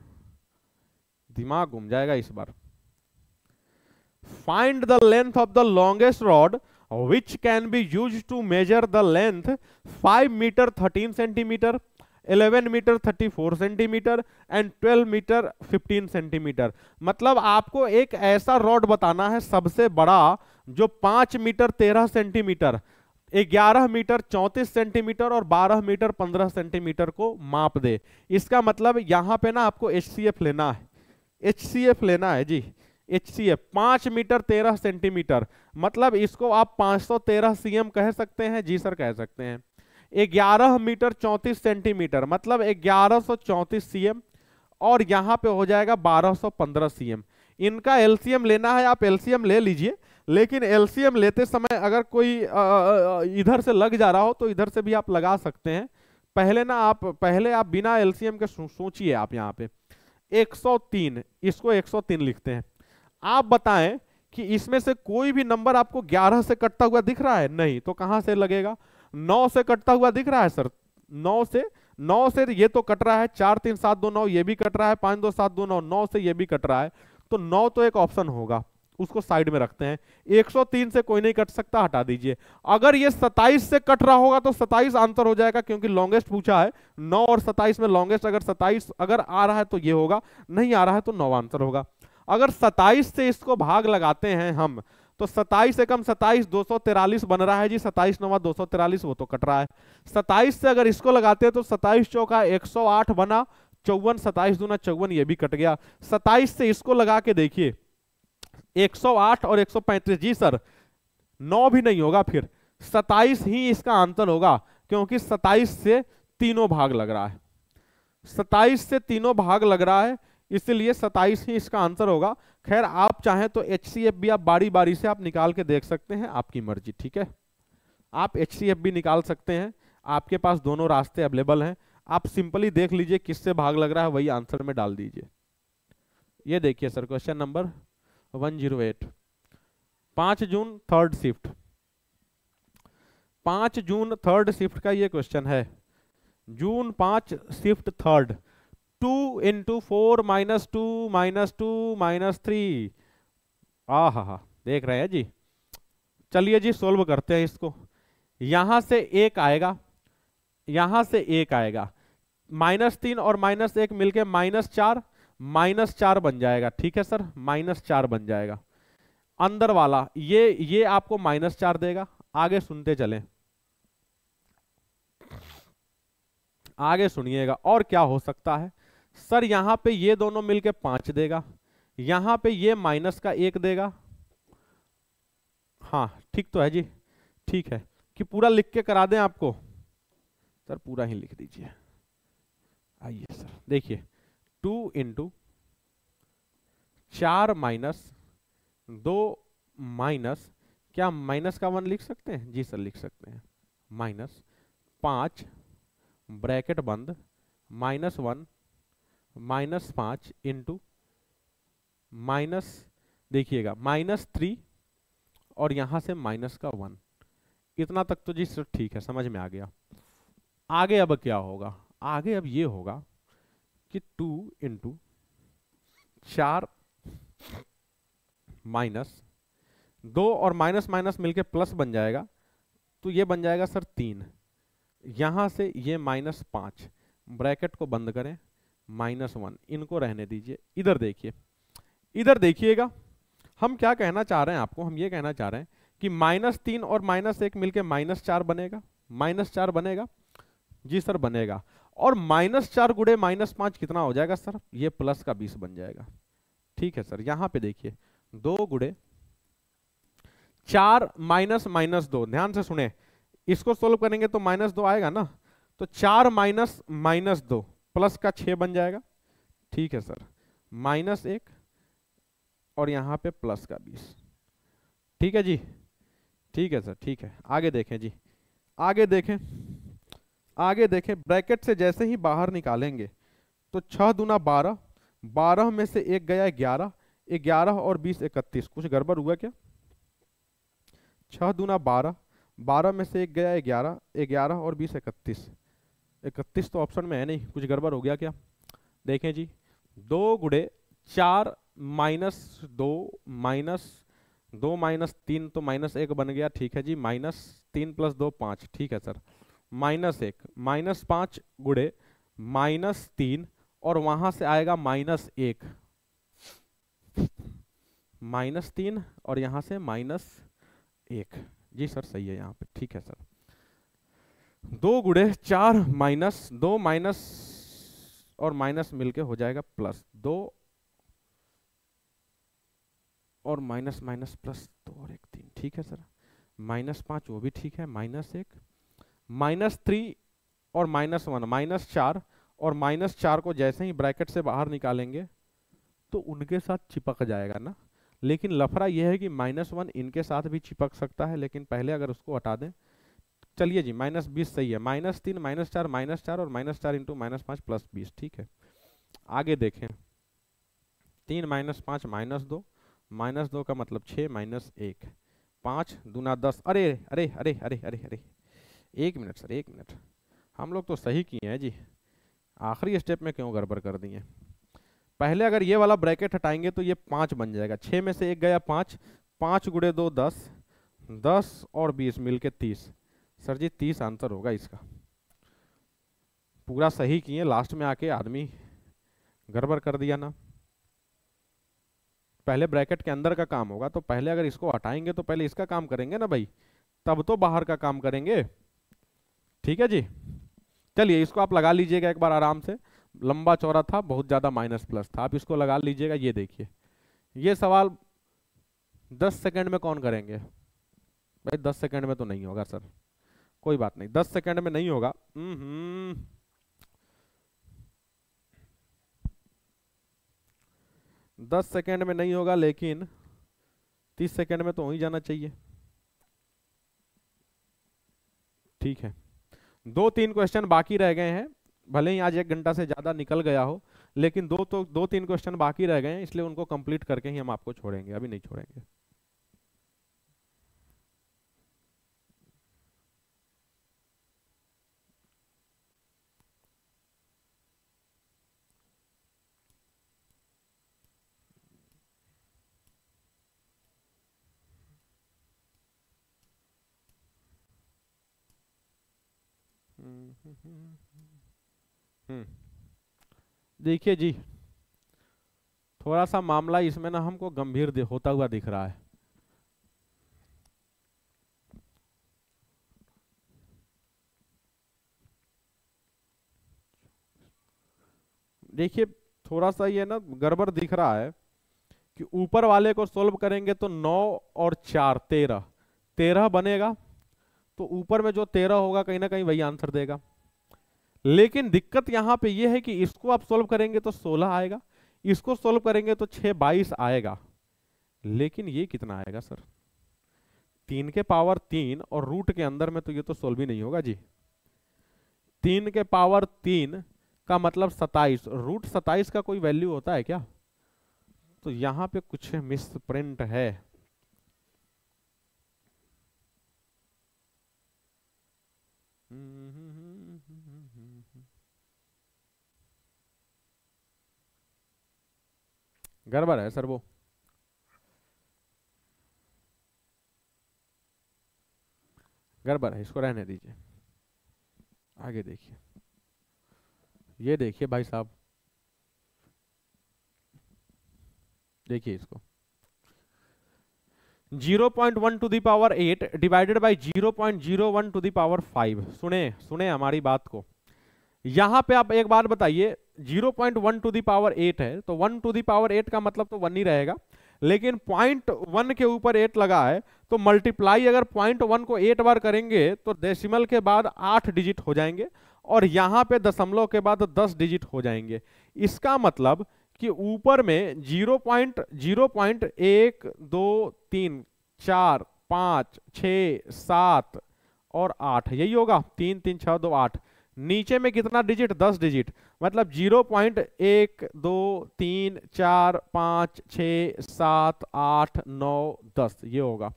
दिमाग घूम जाएगा इस बार find the length of the longest rod which can be use to measure the length 5 metre 13 centimetre 11 metre 34 centimetre and 12 metre 15 centimetre मतलब आपको एक ऐसा रॉड बताना है सबसे बड़ा जो 5 मीटर 13 सेंटीमीटर 11 मीटर 34 सेंटीमीटर और 12 मीटर 15 सेंटीमीटर को माप दे इसका मतलब यहाँ पे ना आपको एच लेना है एच लेना है जी एच सी एफ मीटर तेरह सेंटीमीटर मतलब इसको आप 513 सौ तेरह कह सकते हैं जी सर कह सकते हैं ग्यारह मीटर चौंतीस सेंटीमीटर मतलब ग्यारह सौ सी एम और यहाँ पे हो जाएगा बारह सौ पंद्रह सी एम इनका एलसीएम लेना है आप एलसीएम ले लीजिए लेकिन एलसीएम लेते समय अगर कोई इधर से लग जा रहा हो तो इधर से भी आप लगा सकते हैं पहले ना आप पहले आप बिना एलसीएम के सोचिए आप यहाँ पे 103 इसको 103 लिखते हैं आप बताएं कि इसमें से कोई भी नंबर आपको 11 से कटता हुआ दिख रहा है नहीं तो कहां से लगेगा 9 से कटता हुआ दिख रहा है सर 9 से 9 से ये तो कट रहा है चार तीन सात दो नौ ये भी कट रहा है पांच दो सात दो नौ नौ से ये भी कट रहा है तो नौ तो एक ऑप्शन होगा उसको साइड में रखते हैं 103 से कोई नहीं कट सकता हटा दीजिए अगर ये 27 से कट रहा होगा तो 27 आंसर हो जाएगा क्योंकि लॉन्गेस्ट पूछा है 9 और 27 में लॉन्गेस्ट अगर 27 अगर आ रहा है तो ये होगा नहीं आ रहा है तो 9 आंसर होगा अगर 27 से इसको भाग लगाते हैं हम तो 27 एकम 27 243 बन रहा है जी सताइस नवा 243 वो तो कट रहा है सताइस से अगर इसको लगाते हैं तो सताइस चौका 108 बना चौवन 27 दूना चौवन ये भी कट गया सताइस से इसको लगा के देखिए 108 और 135 जी सर नौ भी नहीं होगा फिर 27 ही इसका आंसर होगा क्योंकि 27 से तीनों भाग लग रहा है 27 से तीनों भाग लग रहा है इसलिए 27 ही इसका आंसर होगा खैर आप चाहें तो एच भी आप बारी बारी से आप निकाल के देख सकते हैं आपकी मर्जी ठीक है आप एच भी निकाल सकते हैं आपके पास दोनों रास्ते अवेलेबल हैं आप सिंपली देख लीजिए किससे भाग लग रहा है वही आंसर में डाल दीजिए ये देखिए sir question number one zero eight पाँच जून थर्ड शिफ्ट पांच जून थर्ड शिफ्ट का ये क्वेश्चन है जून पांच shift third two into four minus two minus two minus three आ हा हा देख रहे हैं जी चलिए जी सोल्व करते हैं इसको यहां से एक आएगा यहां से एक आएगा माइनस तीन और माइनस एक मिलके माइनस चार माइनस चार बन जाएगा ठीक है सर माइनस चार बन जाएगा अंदर वाला ये ये आपको माइनस चार देगा आगे सुनते चलें आगे सुनिएगा और क्या हो सकता है सर यहां पे ये दोनों मिलके पांच देगा यहां पे ये माइनस का एक देगा हाँ ठीक तो है जी ठीक है कि पूरा लिख के करा दें आपको सर पूरा ही लिख दीजिए आइए सर देखिए टू इंटू चार माइनस दो माइनस क्या माइनस का वन लिख सकते हैं जी सर लिख सकते हैं माइनस पांच ब्रैकेट बंद माइनस वन माइनस पांच इंटू माइनस देखिएगा माइनस थ्री और यहां से माइनस का वन इतना तक तो जी सर ठीक है समझ में आ गया आगे अब क्या होगा आगे अब ये होगा कि टू इंटू चार माइनस दो और माइनस माइनस मिलके प्लस बन जाएगा तो ये बन जाएगा सर तीन यहां से ये माइनस पांच ब्रैकेट को बंद करें माइनस वन इनको रहने दीजिए इधर देखिए इधर देखिएगा हम क्या कहना चाह रहे हैं आपको हम ये कहना चाह रहे हैं कि माइनस तीन और माइनस एक मिलकर माइनस चार बनेगा माइनस चार बनेगा जी सर बनेगा और माइनस चार गुड़े माइनस पांच कितना हो जाएगा सर ये प्लस का बीस बन जाएगा ठीक है सर यहां पे देखिए दो गुड़े चार माइनस माइनस दो ध्यान से सुने इसको सोल्व करेंगे तो माइनस दो आएगा ना तो चार माइनस माइनस दो प्लस का छ बन जाएगा ठीक है सर माइनस एक और यहां पे प्लस का बीस ठीक है जी ठीक है सर ठीक है आगे देखें जी आगे देखें आगे देखें ब्रैकेट से जैसे ही बाहर निकालेंगे तो छह दुना बारह बारह में से एक गया ग्यारह ग्यारह और बीस इकतीस कुछ गड़बड़ हुआ क्या छह दुना बारह बारह में से एक गया ग्यारह ग्यारह और बीस इकतीस इकतीस तो ऑप्शन में है नहीं कुछ गड़बड़ हो गया क्या देखें जी दो गुड़े चार माइनस दो माइनस दो माइनस तीन तो माइनस एक बन गया ठीक है जी माइनस तीन प्लस दो पाँच ठीक है सर माइनस एक माइनस पांच गुड़े माइनस तीन और वहां से आएगा माइनस एक माइनस तीन और यहां से माइनस एक जी सर सही है यहाँ पे ठीक है सर दो गुड़े चार माइनस दो माइनस और माइनस मिलके हो जाएगा प्लस दो और माइनस माइनस प्लस दो और एक तीन ठीक है सर माइनस पांच वो भी ठीक है माइनस एक माइनस थ्री और माइनस वन माइनस चार और माइनस चार को जैसे ही ब्रैकेट से बाहर निकालेंगे तो उनके साथ चिपक जाएगा ना लेकिन लफड़ा यह है कि माइनस वन इनके साथ भी चिपक सकता है लेकिन पहले अगर उसको हटा दें चलिए जी माइनस बीस सही है माइनस तीन माइनस चार माइनस चार और माइनस चार इंटू माइनस पाँच प्लस बीस ठीक है आगे देखें तीन माइनस पाँच माइनस दो माइनस दो का मतलब छः माइनस एक पाँच दूना दस अरे अरे अरे अरे अरे अरे एक मिनट सर एक मिनट हम लोग तो सही किए हैं जी आखिरी स्टेप में क्यों गड़बड़ कर दिए पहले अगर ये वाला ब्रैकेट हटाएंगे तो ये पाँच बन जाएगा छः में से एक गया पाँच पाँच गुड़े दो दस दस और बीस मिल के तीस सर जी तीस आंसर होगा इसका पूरा सही किए लास्ट में आके आदमी गड़बड़ कर दिया ना पहले ब्रैकेट के अंदर का काम होगा तो पहले अगर इसको हटाएंगे तो पहले इसका काम करेंगे ना भाई तब तो बाहर का काम करेंगे ठीक है जी चलिए इसको आप लगा लीजिएगा एक बार आराम से लंबा चौड़ा था बहुत ज़्यादा माइनस प्लस था आप इसको लगा लीजिएगा ये देखिए ये सवाल दस सेकेंड में कौन करेंगे भाई दस सेकेंड में तो नहीं होगा सर कोई बात नहीं दस सेकेंड में नहीं होगा दस सेकेंड में नहीं होगा लेकिन तीस सेकेंड में तो वहीं जाना चाहिए ठीक है दो तीन क्वेश्चन बाकी रह गए हैं भले ही आज एक घंटा से ज़्यादा निकल गया हो लेकिन दो तो दो तीन क्वेश्चन बाकी रह गए हैं इसलिए उनको कंप्लीट करके ही हम आपको छोड़ेंगे अभी नहीं छोड़ेंगे हम्म। देखिए जी थोड़ा सा मामला इसमें ना हमको गंभीर होता हुआ दिख रहा है देखिए थोड़ा सा ये ना गड़बड़ दिख रहा है कि ऊपर वाले को सोल्व करेंगे तो नौ और चार तेरह तेरह बनेगा तो ऊपर में जो तेरह होगा कहीं ना कहीं वही आंसर देगा लेकिन दिक्कत यहाँ पे ये है कि इसको आप सोल्व करेंगे तो 16 आएगा इसको सोल्व करेंगे तो 6 22 आएगा लेकिन ये कितना आएगा सर तीन के पावर तीन और रूट के अंदर में तो ये तो सोल्व ही नहीं होगा जी तीन के पावर तीन का मतलब सताइस रूट सताइस का कोई वैल्यू होता है क्या तो यहां पे कुछ मिस प्रिंट है हम्म गड़बड़ है सर वो गड़बड़ है इसको रहने दीजिए आगे देखिए ये देखिए भाई साहब देखिए इसको 0.1 to the power 8 divided zero one to the power five सुने सुने हमारी बात को यहां पे आप एक बार बताइए 0.1 टू दी पावर है तो 1 टू दावर एट 8 का मतलब तो 1 ही रहेगा लेकिन पॉइंट वन के ऊपर 8 लगा है तो मल्टीप्लाई अगर पॉइंट वन को 8 बार करेंगे तो डेसिमल के बाद 8 डिजिट हो जाएंगे और यहां पे दशमलव के बाद 10 डिजिट हो जाएंगे इसका मतलब कि ऊपर में जीरो पॉइंट जीरो पॉइंट एक दो तीन चार पाँच छ सात और आठ यही होगा तीन तीन छः दो आठ नीचे में कितना डिजिट दस डिजिट मतलब जीरो पॉइंट एक दो तीन चार पाँच छ सात आठ नौ दस ये होगा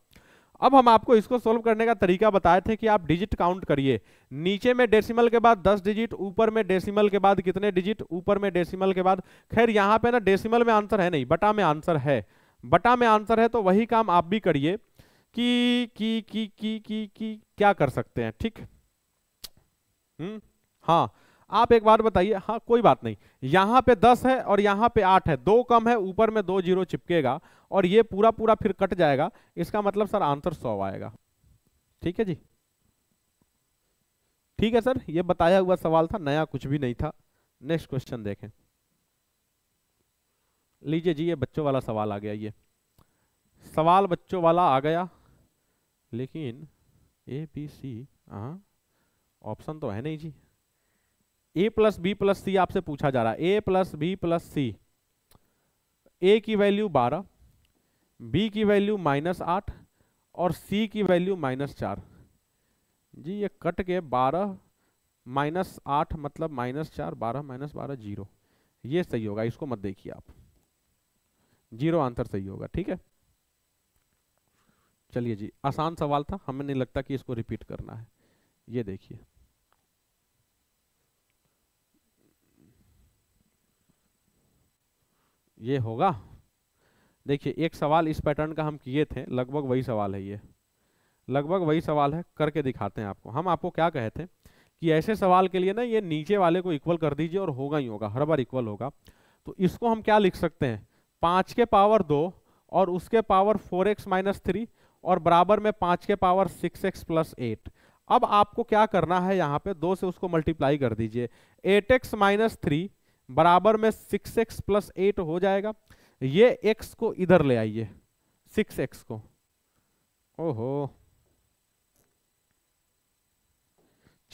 अब हम आपको इसको सोल्व करने का तरीका बताए थे कि आप डिजिट काउंट करिए नीचे में डेसिमल के बाद दस डिजिट ऊपर में डेसिमल के बाद कितने डिजिट ऊपर में डेसिमल के बाद खैर यहाँ पे ना डेसिमल में आंसर है नहीं बटा में आंसर है बटा में आंसर है तो वही काम आप भी करिए कि क्या कर सकते हैं ठीक हम्म हाँ आप एक बार बताइए हाँ कोई बात नहीं यहाँ पे दस है और यहाँ पे आठ है दो कम है ऊपर में दो जीरो चिपकेगा और ये पूरा पूरा फिर कट जाएगा इसका मतलब सर आंसर सौ आएगा ठीक है जी ठीक है सर ये बताया हुआ सवाल था नया कुछ भी नहीं था नेक्स्ट क्वेश्चन देखें लीजिए जी ये बच्चों वाला सवाल आ गया ये सवाल बच्चों वाला आ गया लेकिन ए बी सी हाँ ऑप्शन तो है नहीं जी A plus B plus C आपसे पूछा जा रहा है A plus B plus C A की वैल्यू बारह बी की वैल्यू माइनस आठ और सी की वैल्यू माइनस चार जी ये कट के बारह माइनस आठ मतलब माइनस चार बारह माइनस बारह जीरो ये सही होगा इसको मत देखिए आप जीरो आंसर सही होगा ठीक है चलिए जी आसान सवाल था हमें नहीं लगता कि इसको रिपीट करना है ये देखिए ये होगा देखिए एक सवाल इस पैटर्न का हम किए थे लगभग वही सवाल है ये लगभग वही सवाल है करके दिखाते हैं आपको हम आपको क्या कहे थे कि ऐसे सवाल के लिए ना ये नीचे वाले को इक्वल कर दीजिए और होगा ही होगा हर बार इक्वल होगा तो इसको हम क्या लिख सकते हैं पाँच के पावर दो और उसके power four x minus three और बराबर में पाँच के power six x plus eight अब आपको क्या करना है यहाँ पे दो से उसको मल्टीप्लाई कर दीजिए एट एक्स माइनस थ्री बराबर में सिक्स एक्स प्लस एट हो जाएगा ये एक्स को इधर ले आइए सिक्स एक्स को ओहो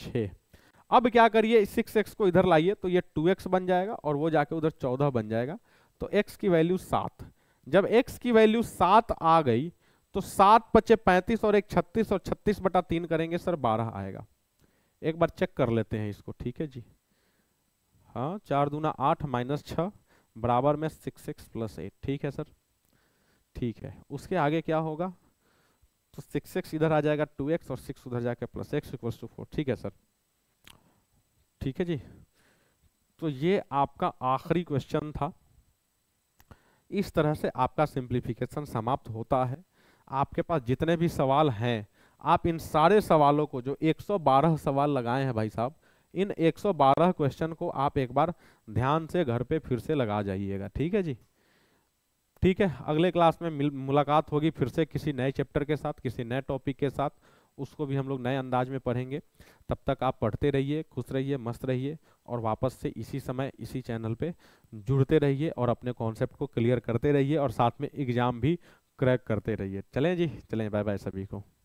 छ अब क्या करिए सिक्स एक्स को इधर लाइए तो ये टू एक्स बन जाएगा और वो जाके उधर चौदह बन जाएगा तो एक्स की वैल्यू सात जब एक्स की वैल्यू सात आ गई तो सात पच्चे पैंतीस और एक छत्तीस और छत्तीस बटा तीन करेंगे सर बारह आएगा एक बार चेक कर लेते हैं इसको ठीक है जी हाँ चार दूना आठ माइनस छः बराबर में सिक्स सिक्स प्लस एट ठीक है सर ठीक है उसके आगे क्या होगा तो सिक्स सिक्स इधर आ जाएगा टू एक्स और सिक्स उधर जाकर plus x equal to four ठीक है सर ठीक है जी तो ये आपका आखिरी क्वेश्चन था इस तरह से आपका सिंप्लीफिकेशन समाप्त होता है आपके पास जितने भी सवाल हैं आप इन सारे सवालों को जो 112 सवाल लगाए हैं भाई साहब इन 112 क्वेश्चन को आप एक बार ध्यान से घर पे फिर से लगा जाइएगा ठीक है जी ठीक है अगले क्लास में मुलाकात होगी फिर से किसी नए चैप्टर के साथ किसी नए टॉपिक के साथ उसको भी हम लोग नए अंदाज में पढ़ेंगे तब तक आप पढ़ते रहिए खुश रहिए मस्त रहिए और वापस से इसी समय इसी चैनल पे जुड़ते रहिए और अपने कॉन्सेप्ट को क्लियर करते रहिए और साथ में एग्जाम भी क्रैक करते रहिए चलें जी चलें बाय बाय सभी को